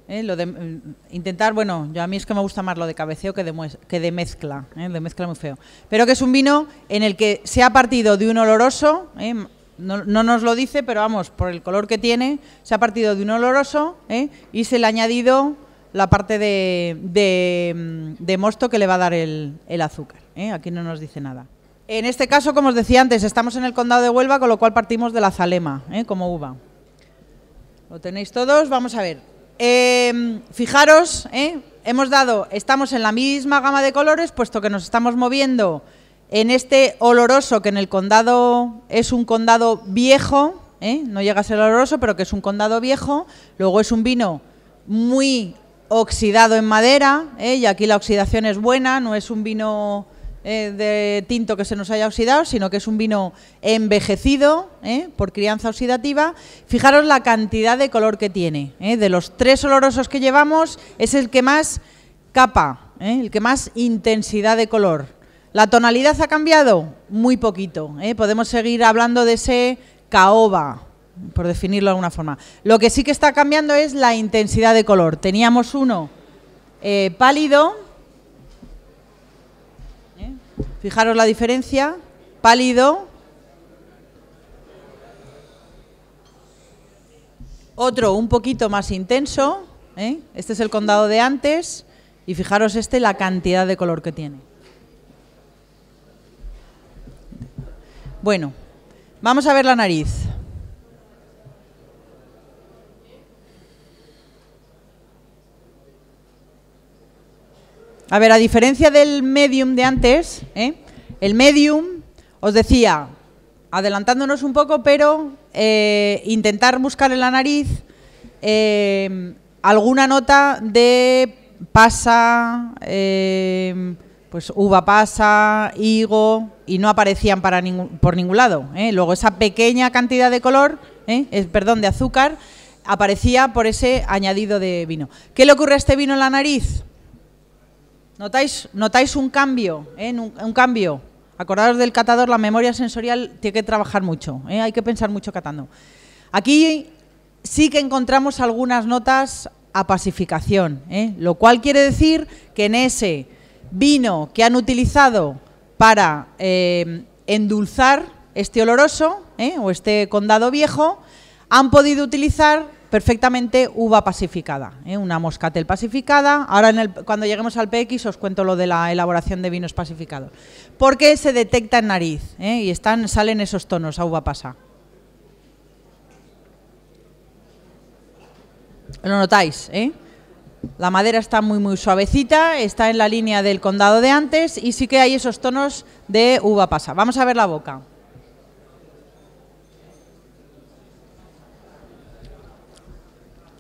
Lo de, mm, intentar, bueno, yo a mí es que me gusta más lo de cabeceo que de, que de mezcla, de mezcla muy feo. Pero que es un vino en el que se ha partido de un oloroso, no, nos lo dice, pero vamos, por el color que tiene, se ha partido de un oloroso ¿eh? y se le ha añadido la parte de, mosto que le va a dar el, azúcar. ¿eh? Aquí no nos dice nada. En este caso, como os decía antes, estamos en el condado de Huelva, con lo cual partimos de la zalema ¿eh? como uva. ¿Lo tenéis todos? Vamos a ver. Em, fijaros, hemos dado, estamos en la misma gama de colores, puesto que nos estamos moviendo en este oloroso, que en el condado es un condado viejo, ¿eh? no llega a ser oloroso, pero que es un condado viejo, luego es un vino muy oxidado en madera, ¿eh? y aquí la oxidación es buena, no es un vino eh, de tinto que se nos haya oxidado, sino que es un vino envejecido por crianza oxidativa. Fijaros la cantidad de color que tiene. De los tres olorosos que llevamos, es el que más capa, el que más intensidad de color ¿La tonalidad ha cambiado? Muy poquito. ¿eh? Podemos seguir hablando de ese caoba, por definirlo de alguna forma. Lo que sí que está cambiando es la intensidad de color. Teníamos uno eh, pálido. ¿Eh? Fijaros la diferencia. Pálido. Otro un poquito más intenso. Este es el condado de antes. Y fijaros este la cantidad de color que tiene. Bueno, vamos a ver la nariz. A ver, a diferencia del medium de antes, ¿eh? el medium os decía, adelantándonos un poco, pero eh, intentar buscar en la nariz eh, alguna nota de pasa, pues uva pasa, higo, y no aparecían para por ningún lado. ¿eh? Luego esa pequeña cantidad de color, ¿eh? perdón, de azúcar, aparecía por ese añadido de vino. ¿Qué le ocurre a este vino en la nariz? ¿Notáis, notáis un cambio? ¿eh? Un, cambio. Acordaros del catador, la memoria sensorial tiene que trabajar mucho, ¿eh? hay que pensar mucho catando. Aquí sí que encontramos algunas notas a pacificación, lo cual quiere decir que en ese vino que han utilizado para eh, endulzar este oloroso eh, o este condado viejo, han podido utilizar perfectamente uva pacificada, eh, una moscatel pacificada. Ahora en el, cuando lleguemos al PX os cuento lo de la elaboración de vinos pacificados. Porque se detecta en nariz y salen esos tonos a uva pasa. Lo notáis, ¿eh? La madera está muy muy suavecita, está en la línea del condado de antes y sí que hay esos tonos de uva pasa. Vamos a ver la boca.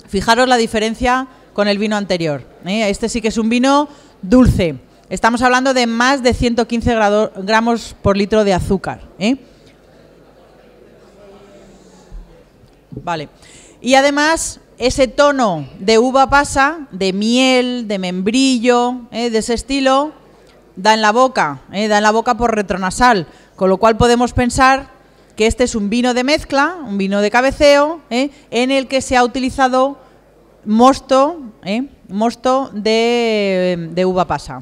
Fijaros la diferencia con el vino anterior. ¿eh? Este sí que es un vino dulce. Estamos hablando de más de 115 gramos por litro de azúcar. ¿eh? Vale. Y además ese tono de uva pasa, de miel, de membrillo, eh, de ese estilo, da en la boca, eh, da en la boca por retronasal, con lo cual podemos pensar que este es un vino de mezcla, un vino de cabeceo, eh, en el que se ha utilizado mosto, mosto de, uva pasa.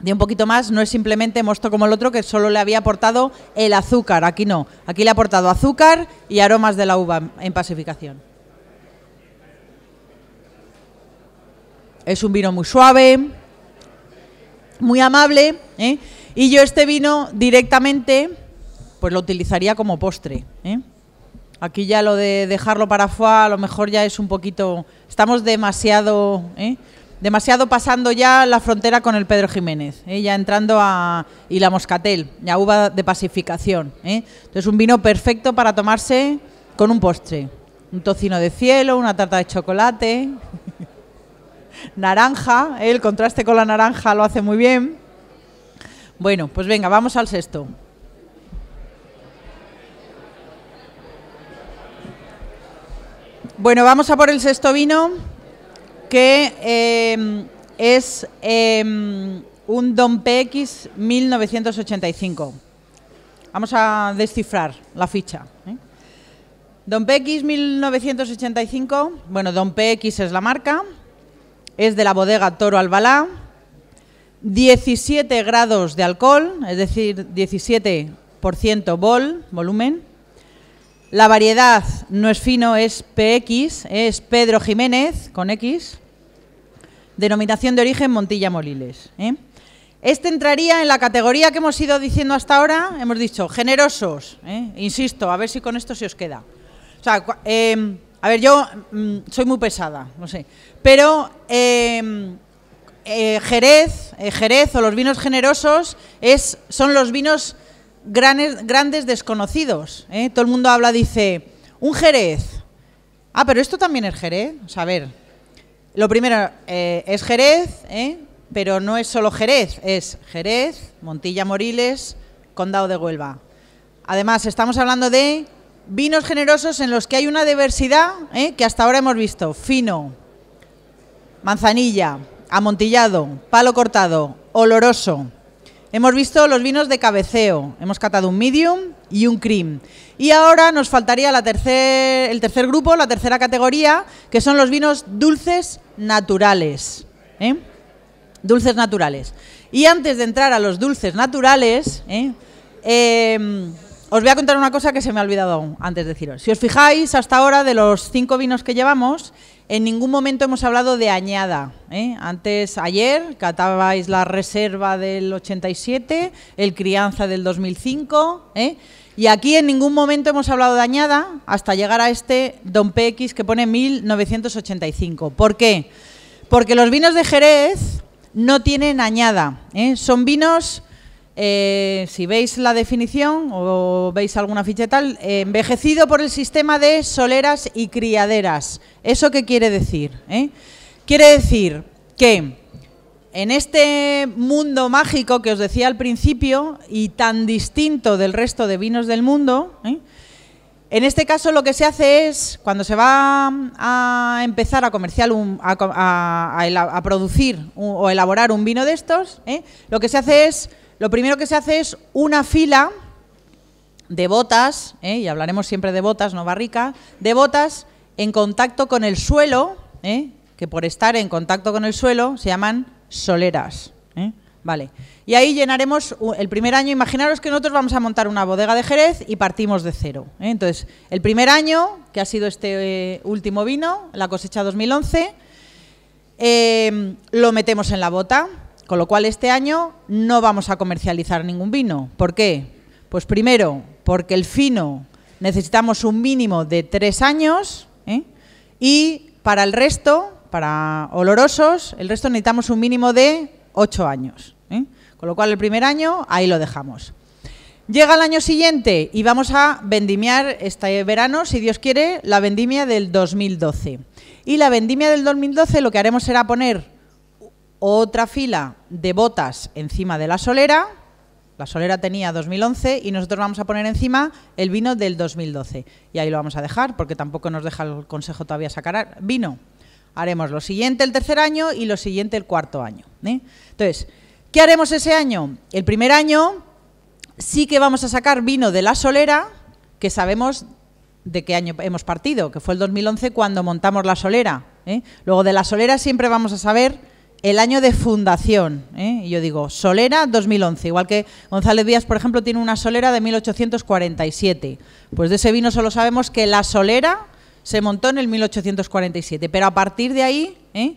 De un poquito más, no es simplemente mosto como el otro que solo le había aportado el azúcar, aquí no, aquí le ha aportado azúcar y aromas de la uva en pasificación. Es un vino muy suave, muy amable, ¿eh? y yo este vino directamente pues lo utilizaría como postre. ¿eh? Aquí ya lo de dejarlo para afuera, a lo mejor ya es un poquito... Estamos demasiado... ¿eh? Demasiado pasando ya la frontera con el Pedro Jiménez, ya entrando a... y la moscatel, ya uva de pacificación. Entonces un vino perfecto para tomarse con un postre. Un tocino de cielo, una tarta de chocolate. naranja, ¿eh? el contraste con la naranja lo hace muy bien. Bueno, pues venga, vamos al sexto. Bueno, vamos a por el sexto vino, que em, es em, un Don PX 1985. Vamos a descifrar la ficha. ¿eh? Don PX 1985, bueno, Don PX es la marca, es de la bodega Toro Albalá, 17 grados de alcohol, es decir, 17% vol, volumen. La variedad no es fino, es PX, es Pedro Jiménez con X. Denominación de origen Montilla Moliles. ¿eh? Este entraría en la categoría que hemos ido diciendo hasta ahora, hemos dicho generosos, ¿eh? insisto, a ver si con esto se os queda. O sea, em, a ver, yo mm, soy muy pesada, no sé. Pero em, eh, Jerez, eh, Jerez o los vinos generosos es, son los vinos grandes desconocidos. ¿eh? Todo el mundo habla, dice, un Jerez. Ah, pero esto también es Jerez. a ver, lo primero es Jerez, pero no es solo Jerez, es Jerez, Montilla Moriles, Condado de Huelva. Además, estamos hablando de vinos generosos en los que hay una diversidad ¿eh? que hasta ahora hemos visto. Fino, manzanilla, amontillado, palo cortado, oloroso. Hemos visto los vinos de cabeceo, hemos catado un medium y un cream. Y ahora nos faltaría la el tercer grupo, la tercera categoría, que son los vinos dulces naturales. ¿eh? Dulces naturales. Y antes de entrar a los dulces naturales, ¿eh? em, os voy a contar una cosa que se me ha olvidado antes de deciros. Si os fijáis, hasta ahora de los cinco vinos que llevamos, en ningún momento hemos hablado de añada. ¿eh? Antes, ayer, catabais la reserva del 87, el crianza del 2005, ¿eh? y aquí en ningún momento hemos hablado de añada hasta llegar a este Don PX que pone 1985. ¿Por qué? Porque los vinos de Jerez no tienen añada, ¿eh? son vinos eh, si veis la definición o veis alguna ficha tal, eh, envejecido por el sistema de soleras y criaderas. ¿Eso qué quiere decir? Eh? Quiere decir que en este mundo mágico que os decía al principio y tan distinto del resto de vinos del mundo, en este caso lo que se hace es, cuando se va a empezar a comercial, a, producir o elaborar un vino de estos, lo que se hace es lo primero que se hace es una fila de botas, ¿eh? y hablaremos siempre de botas, no barrica, de botas en contacto con el suelo, ¿eh? que por estar en contacto con el suelo se llaman soleras. ¿eh? Vale. Y ahí llenaremos el primer año. Imaginaros que nosotros vamos a montar una bodega de Jerez y partimos de cero. Entonces, el primer año, que ha sido este último vino, la cosecha 2011, lo metemos en la bota. Con lo cual este año no vamos a comercializar ningún vino. ¿Por qué? Pues primero, porque el fino necesitamos un mínimo de tres años ¿eh? y para el resto, para olorosos, el resto necesitamos un mínimo de ocho años. ¿eh? Con lo cual el primer año ahí lo dejamos. Llega el año siguiente y vamos a vendimiar este verano, si Dios quiere, la vendimia del 2012. Y la vendimia del 2012 lo que haremos será poner otra fila de botas encima de la solera. La solera tenía 2011 y nosotros vamos a poner encima el vino del 2012. Y ahí lo vamos a dejar porque tampoco nos deja el consejo todavía sacar vino. Haremos lo siguiente el tercer año y lo siguiente el cuarto año. ¿eh? Entonces, ¿qué haremos ese año? El primer año sí que vamos a sacar vino de la solera, que sabemos de qué año hemos partido, que fue el 2011 cuando montamos la solera. ¿eh? Luego de la solera siempre vamos a saber el año de fundación. ¿eh? yo digo, solera 2011, igual que González Díaz, por ejemplo, tiene una solera de 1847. Pues de ese vino solo sabemos que la solera se montó en el 1847, pero a partir de ahí ¿eh?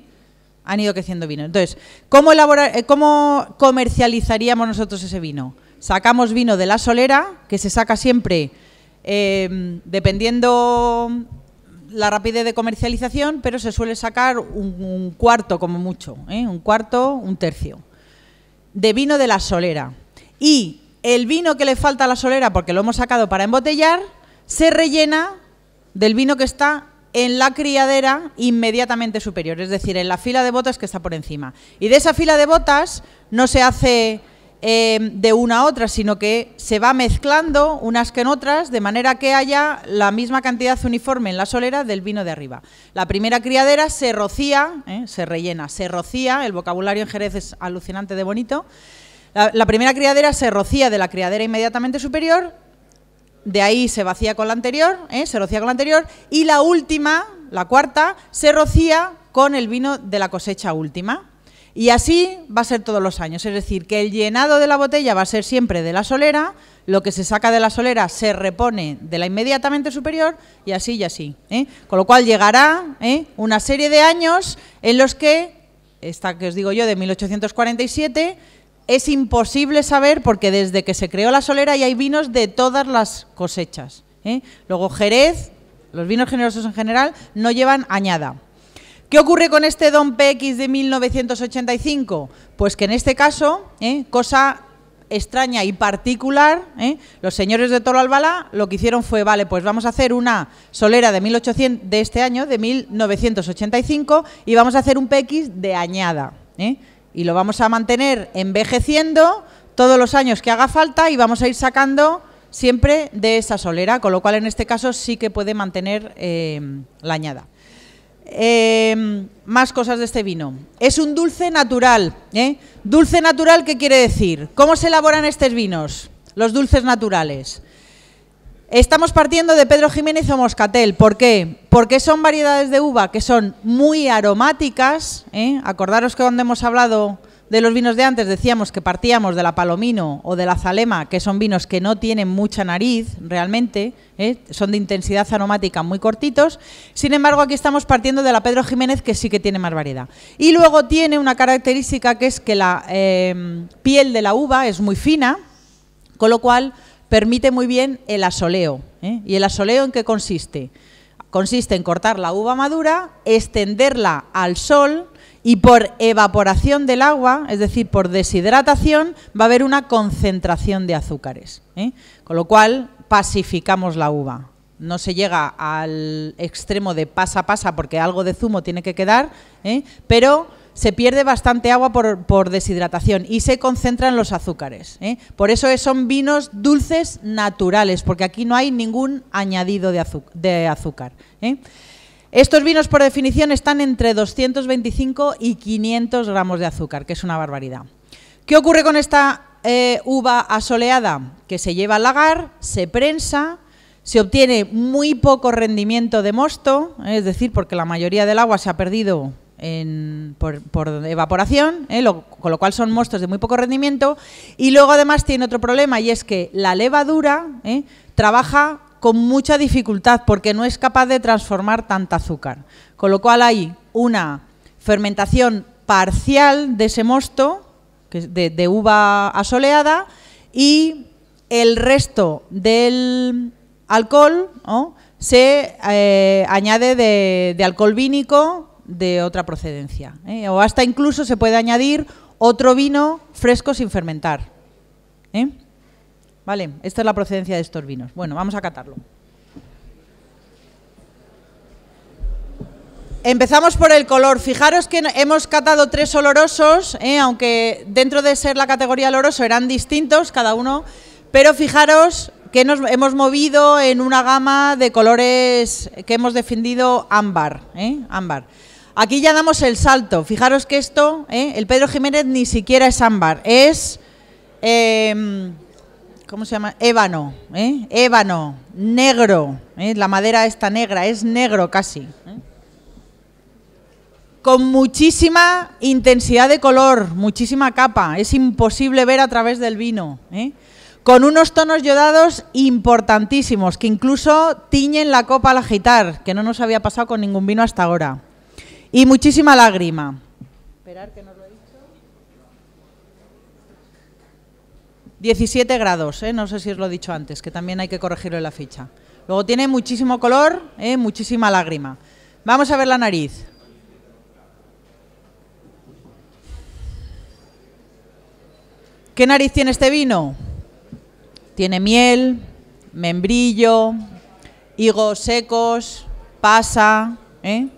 han ido creciendo vinos. Entonces, eh, ¿cómo, comercializaríamos nosotros ese vino? Sacamos vino de la solera, que se saca siempre dependiendo la rapidez de comercialización, pero se suele sacar un, cuarto como mucho, ¿eh? un cuarto, un tercio, de vino de la solera. Y el vino que le falta a la solera, porque lo hemos sacado para embotellar, se rellena del vino que está en la criadera inmediatamente superior, es decir, en la fila de botas que está por encima. Y de esa fila de botas no se hace eh, de una a otra, sino que se va mezclando unas con otras, de manera que haya la misma cantidad uniforme en la solera del vino de arriba. La primera criadera se rocía, eh, se rellena, se rocía, el vocabulario en Jerez es alucinante de bonito. La, primera criadera se rocía de la criadera inmediatamente superior, de ahí se vacía con la anterior, eh, se rocía con la anterior, y la última, la cuarta, se rocía con el vino de la cosecha última. Y así va a ser todos los años. Es decir, que el llenado de la botella va a ser siempre de la solera, lo que se saca de la solera se repone de la inmediatamente superior y así y así. ¿eh? Con lo cual llegará ¿eh? una serie de años en los que, esta que os digo yo de 1847, es imposible saber porque desde que se creó la solera ya hay vinos de todas las cosechas. ¿eh? Luego Jerez, los vinos generosos en general, no llevan añada. ¿Qué ocurre con este Don PX de 1985? Pues que en este caso, ¿eh? cosa extraña y particular, ¿eh? los señores de Toro Albala lo que hicieron fue, vale, pues vamos a hacer una solera de 1800 de este año, de 1985, y vamos a hacer un PX de añada. ¿eh? Y lo vamos a mantener envejeciendo todos los años que haga falta y vamos a ir sacando siempre de esa solera, con lo cual en este caso sí que puede mantener la añada. Em, más cosas de este vino. Es un dulce natural. ¿eh? Dulce natural, ¿qué quiere decir? ¿Cómo se elaboran estos vinos? Los dulces naturales. Estamos partiendo de Pedro Jiménez o Moscatel. ¿Por qué? Porque son variedades de uva que son muy aromáticas. ¿eh? Acordaros que cuando hemos hablado de los vinos de antes decíamos que partíamos de la Palomino o de la Zalema, que son vinos que no tienen mucha nariz realmente, ¿eh? son de intensidad aromática muy cortitos. Sin embargo, aquí estamos partiendo de la Pedro Jiménez, que sí que tiene más variedad. Y luego tiene una característica que es que la em, piel de la uva es muy fina, con lo cual permite muy bien el asoleo. ¿eh? ¿Y el asoleo en qué consiste? Consiste en cortar la uva madura, extenderla al sol, y por evaporación del agua, es decir, por deshidratación, va a haber una concentración de azúcares. ¿eh? Con lo cual, pacificamos la uva. No se llega al extremo de pasa pasa porque algo de zumo tiene que quedar, ¿eh? pero se pierde bastante agua por, deshidratación y se concentran los azúcares. ¿eh? Por eso son vinos dulces naturales, porque aquí no hay ningún añadido de, azúcar. De azúcar estos vinos, por definición, están entre 225 y 500 gramos de azúcar, que es una barbaridad. ¿Qué ocurre con esta eh, uva asoleada? Que se lleva al lagar, se prensa, se obtiene muy poco rendimiento de mosto, eh, es decir, porque la mayoría del agua se ha perdido por, evaporación, eh, con lo cual son mostos de muy poco rendimiento. Y luego además tiene otro problema y es que la levadura trabaja con mucha dificultad porque no es capaz de transformar tanto azúcar. Con lo cual hay una fermentación parcial de ese mosto, que de, uva asoleada, y el resto del alcohol se eh, añade de, alcohol vínico de otra procedencia. ¿eh? O hasta incluso se puede añadir otro vino fresco sin fermentar. ¿eh? Vale, esta es la procedencia de estos vinos. Bueno, vamos a catarlo. Empezamos por el color. Fijaros que hemos catado tres olorosos, ¿eh? aunque dentro de ser la categoría oloroso eran distintos cada uno, pero fijaros que nos hemos movido en una gama de colores que hemos defendido ámbar. ¿eh? ámbar. Aquí ya damos el salto. Fijaros que esto, ¿eh? el Pedro Jiménez ni siquiera es ámbar, es em, ¿Cómo se llama? Ébano, ¿eh? Ébano, negro, ¿eh? la madera está negra, es negro casi. ¿eh? Con muchísima intensidad de color, muchísima capa, es imposible ver a través del vino. Con unos tonos yodados importantísimos, que incluso tiñen la copa al agitar, que no nos había pasado con ningún vino hasta ahora. Y muchísima lágrima. Esperar que lo 17 grados, ¿eh? no sé si os lo he dicho antes, que también hay que corregirlo en la ficha. Luego tiene muchísimo color, ¿eh? muchísima lágrima. Vamos a ver la nariz. ¿Qué nariz tiene este vino? Tiene miel, membrillo, higos secos, pasa. ¿eh?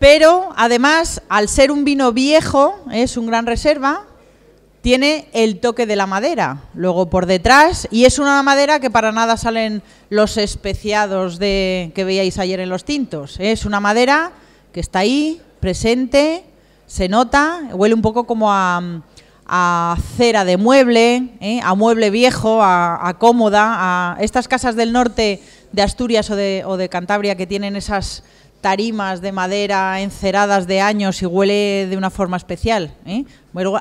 Pero además, al ser un vino viejo, es un gran reserva, tiene el toque de la madera, luego por detrás, y es una madera que para nada salen los especiados que veíais ayer en los tintos. Es una madera que está ahí, presente, se nota, huele un poco como a, cera de mueble, ¿eh? a mueble viejo, a, cómoda, a estas casas del norte de Asturias o de Cantabria que tienen esas tarimas de madera enceradas de años y huele de una forma especial. ¿eh?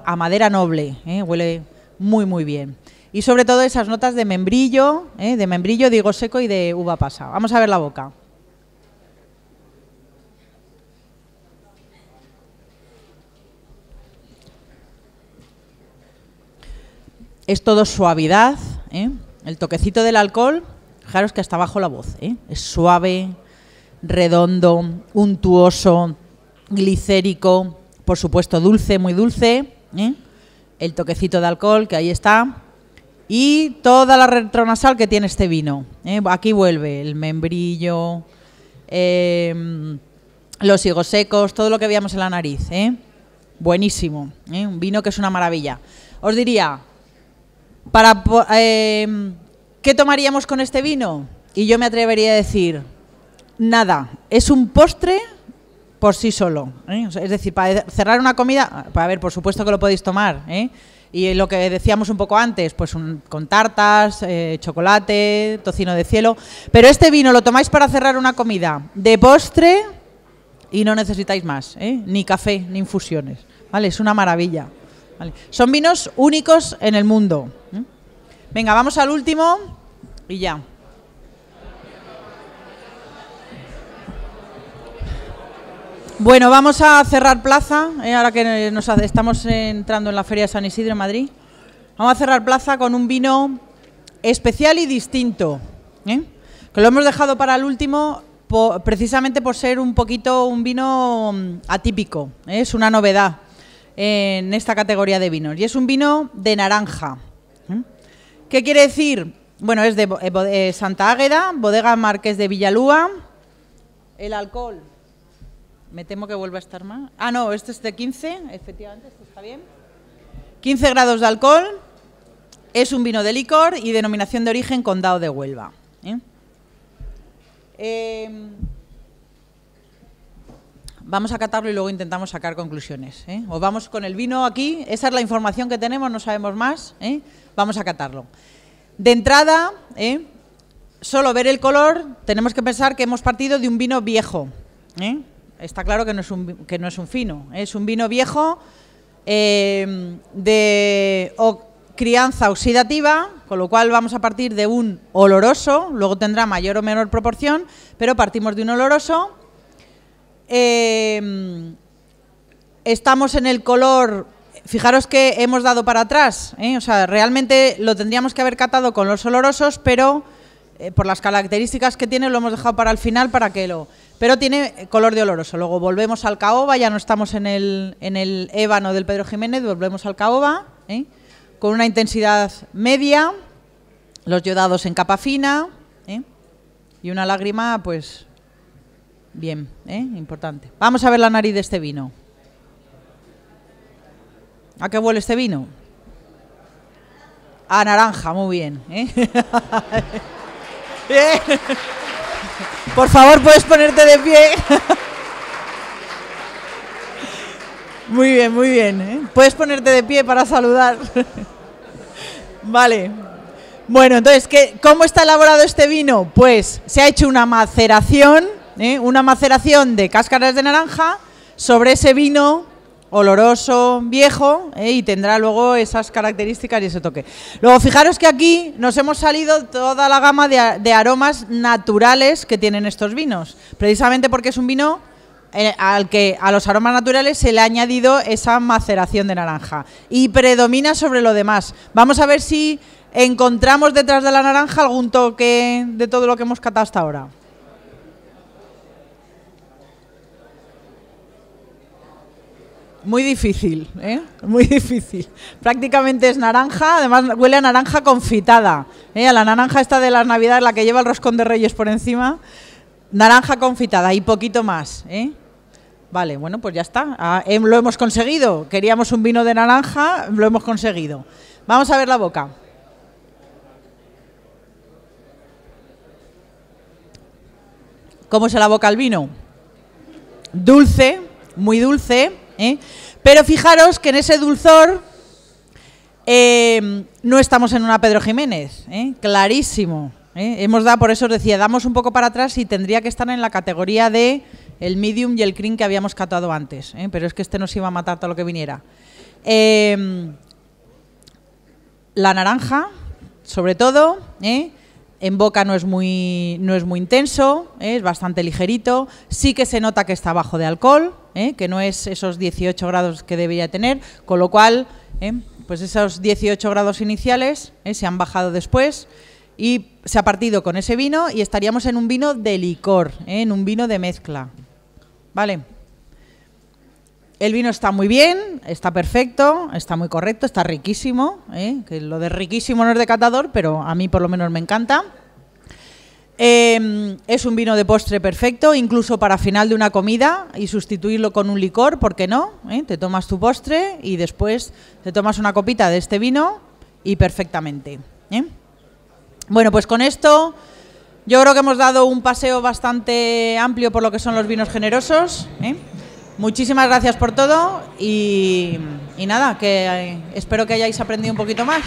a madera noble, ¿eh? huele muy, muy bien. Y sobre todo esas notas de membrillo, ¿eh? de membrillo, digo seco y de uva pasa. Vamos a ver la boca. Es todo suavidad, el toquecito del alcohol, fijaros que hasta bajo la voz, es suave, redondo, untuoso, glicérico, por supuesto dulce, muy dulce, ¿eh? el toquecito de alcohol que ahí está, y toda la retronasal que tiene este vino. ¿eh? Aquí vuelve el membrillo, em, los higos secos, todo lo que veíamos en la nariz. ¿eh? Buenísimo, un vino que es una maravilla. Os diría, para, em, ¿qué tomaríamos con este vino? Y yo me atrevería a decir, nada, es un postre por sí solo. ¿eh? Es decir, para cerrar una comida, para ver, por supuesto que lo podéis tomar. ¿eh? Y lo que decíamos un poco antes, pues con tartas, eh, chocolate, tocino de cielo. Pero este vino lo tomáis para cerrar una comida de postre y no necesitáis más, ni café, ni infusiones. ¿vale? Es una maravilla. Son vinos únicos en el mundo. Venga, vamos al último y ya. Bueno, vamos a cerrar plaza, eh, ahora que nos estamos entrando en la Feria de San Isidro en Madrid. Vamos a cerrar plaza con un vino especial y distinto, ¿eh? que lo hemos dejado para el último precisamente por ser un poquito un vino mm, atípico, ¿eh? es una novedad en esta categoría de vinos. Y es un vino de naranja. ¿Qué quiere decir? Bueno, es de Santa Águeda, bodega Marqués de Villalúa. El alcohol, me temo que vuelva a estar más. Ah, no, este es de 15, efectivamente, esto está bien. 15 grados de alcohol, es un vino de licor y denominación de origen condado de Huelva. ¿eh? Em, vamos a catarlo y luego intentamos sacar conclusiones. ¿eh? O vamos con el vino aquí, esa es la información que tenemos, no sabemos más. ¿eh? Vamos a catarlo. De entrada, ¿eh? solo ver el color, tenemos que pensar que hemos partido de un vino viejo está claro que no es un, que no es un fino, es un vino viejo eh, de crianza oxidativa, con lo cual vamos a partir de un oloroso, luego tendrá mayor o menor proporción, pero partimos de un oloroso. Eh, estamos en el color, fijaros que hemos dado para atrás, ¿eh? o sea, realmente lo tendríamos que haber catado con los olorosos, pero eh, por las características que tiene, lo hemos dejado para el final para que lo. Pero tiene color de oloroso. Luego volvemos al caoba, ya no estamos en el, ébano del Pedro Jiménez, volvemos al caoba, ¿eh? con una intensidad media, los yodados en capa fina, ¿eh? y una lágrima, pues. Bien, importante. Vamos a ver la nariz de este vino. ¿A qué huele este vino? A naranja, muy bien. ¿Eh? Por favor, puedes ponerte de pie. Muy bien, muy bien. ¿eh? Puedes ponerte de pie para saludar. Vale. Bueno, entonces, ¿cómo está elaborado este vino? Pues se ha hecho una maceración, ¿eh? una maceración de cáscaras de naranja. Sobre ese vino oloroso, viejo, eh, y tendrá luego esas características y ese toque. Luego, fijaros que aquí nos hemos salido toda la gama de, de aromas naturales que tienen estos vinos, precisamente porque es un vino eh, al que a los aromas naturales se le ha añadido esa maceración de naranja y predomina sobre lo demás. Vamos a ver si encontramos detrás de la naranja algún toque de todo lo que hemos catado hasta ahora. Muy difícil, ¿eh? Muy difícil. Prácticamente es naranja, además huele a naranja confitada. ¿eh? la naranja esta de la Navidad, la que lleva el roscón de reyes por encima. Naranja confitada y poquito más, ¿eh? Vale, bueno, pues ya está. Ah, em, lo hemos conseguido. Queríamos un vino de naranja, lo hemos conseguido. Vamos a ver la boca. ¿Cómo se la boca el vino? Dulce, muy dulce ¿eh? Pero fijaros que en ese dulzor eh, no estamos en una Pedro Jiménez, ¿eh? clarísimo. Hemos dado, por eso os decía, damos un poco para atrás y tendría que estar en la categoría de el medium y el cream que habíamos catado antes. Pero es que este nos iba a matar todo lo que viniera. la naranja, sobre todo, ¿eh? en boca no es muy, no es muy intenso, ¿eh? es bastante ligerito. Sí que se nota que está bajo de alcohol, ¿eh? que no es esos 18 grados que debería tener, con lo cual, ¿eh? pues esos 18 grados iniciales se han bajado después y se ha partido con ese vino y estaríamos en un vino de licor, en un vino de mezcla. ¿Vale? El vino está muy bien, está perfecto, está muy correcto, está riquísimo. ¿eh? Que lo de riquísimo no es de catador, pero a mí por lo menos me encanta. Em, es un vino de postre perfecto, incluso para final de una comida y sustituirlo con un licor, ¿por qué no? ¿Eh? Te tomas tu postre y después te tomas una copita de este vino y perfectamente. ¿eh? Bueno, pues con esto yo creo que hemos dado un paseo bastante amplio por lo que son los vinos generosos. Muchísimas gracias por todo y, nada, que eh, espero que hayáis aprendido un poquito más.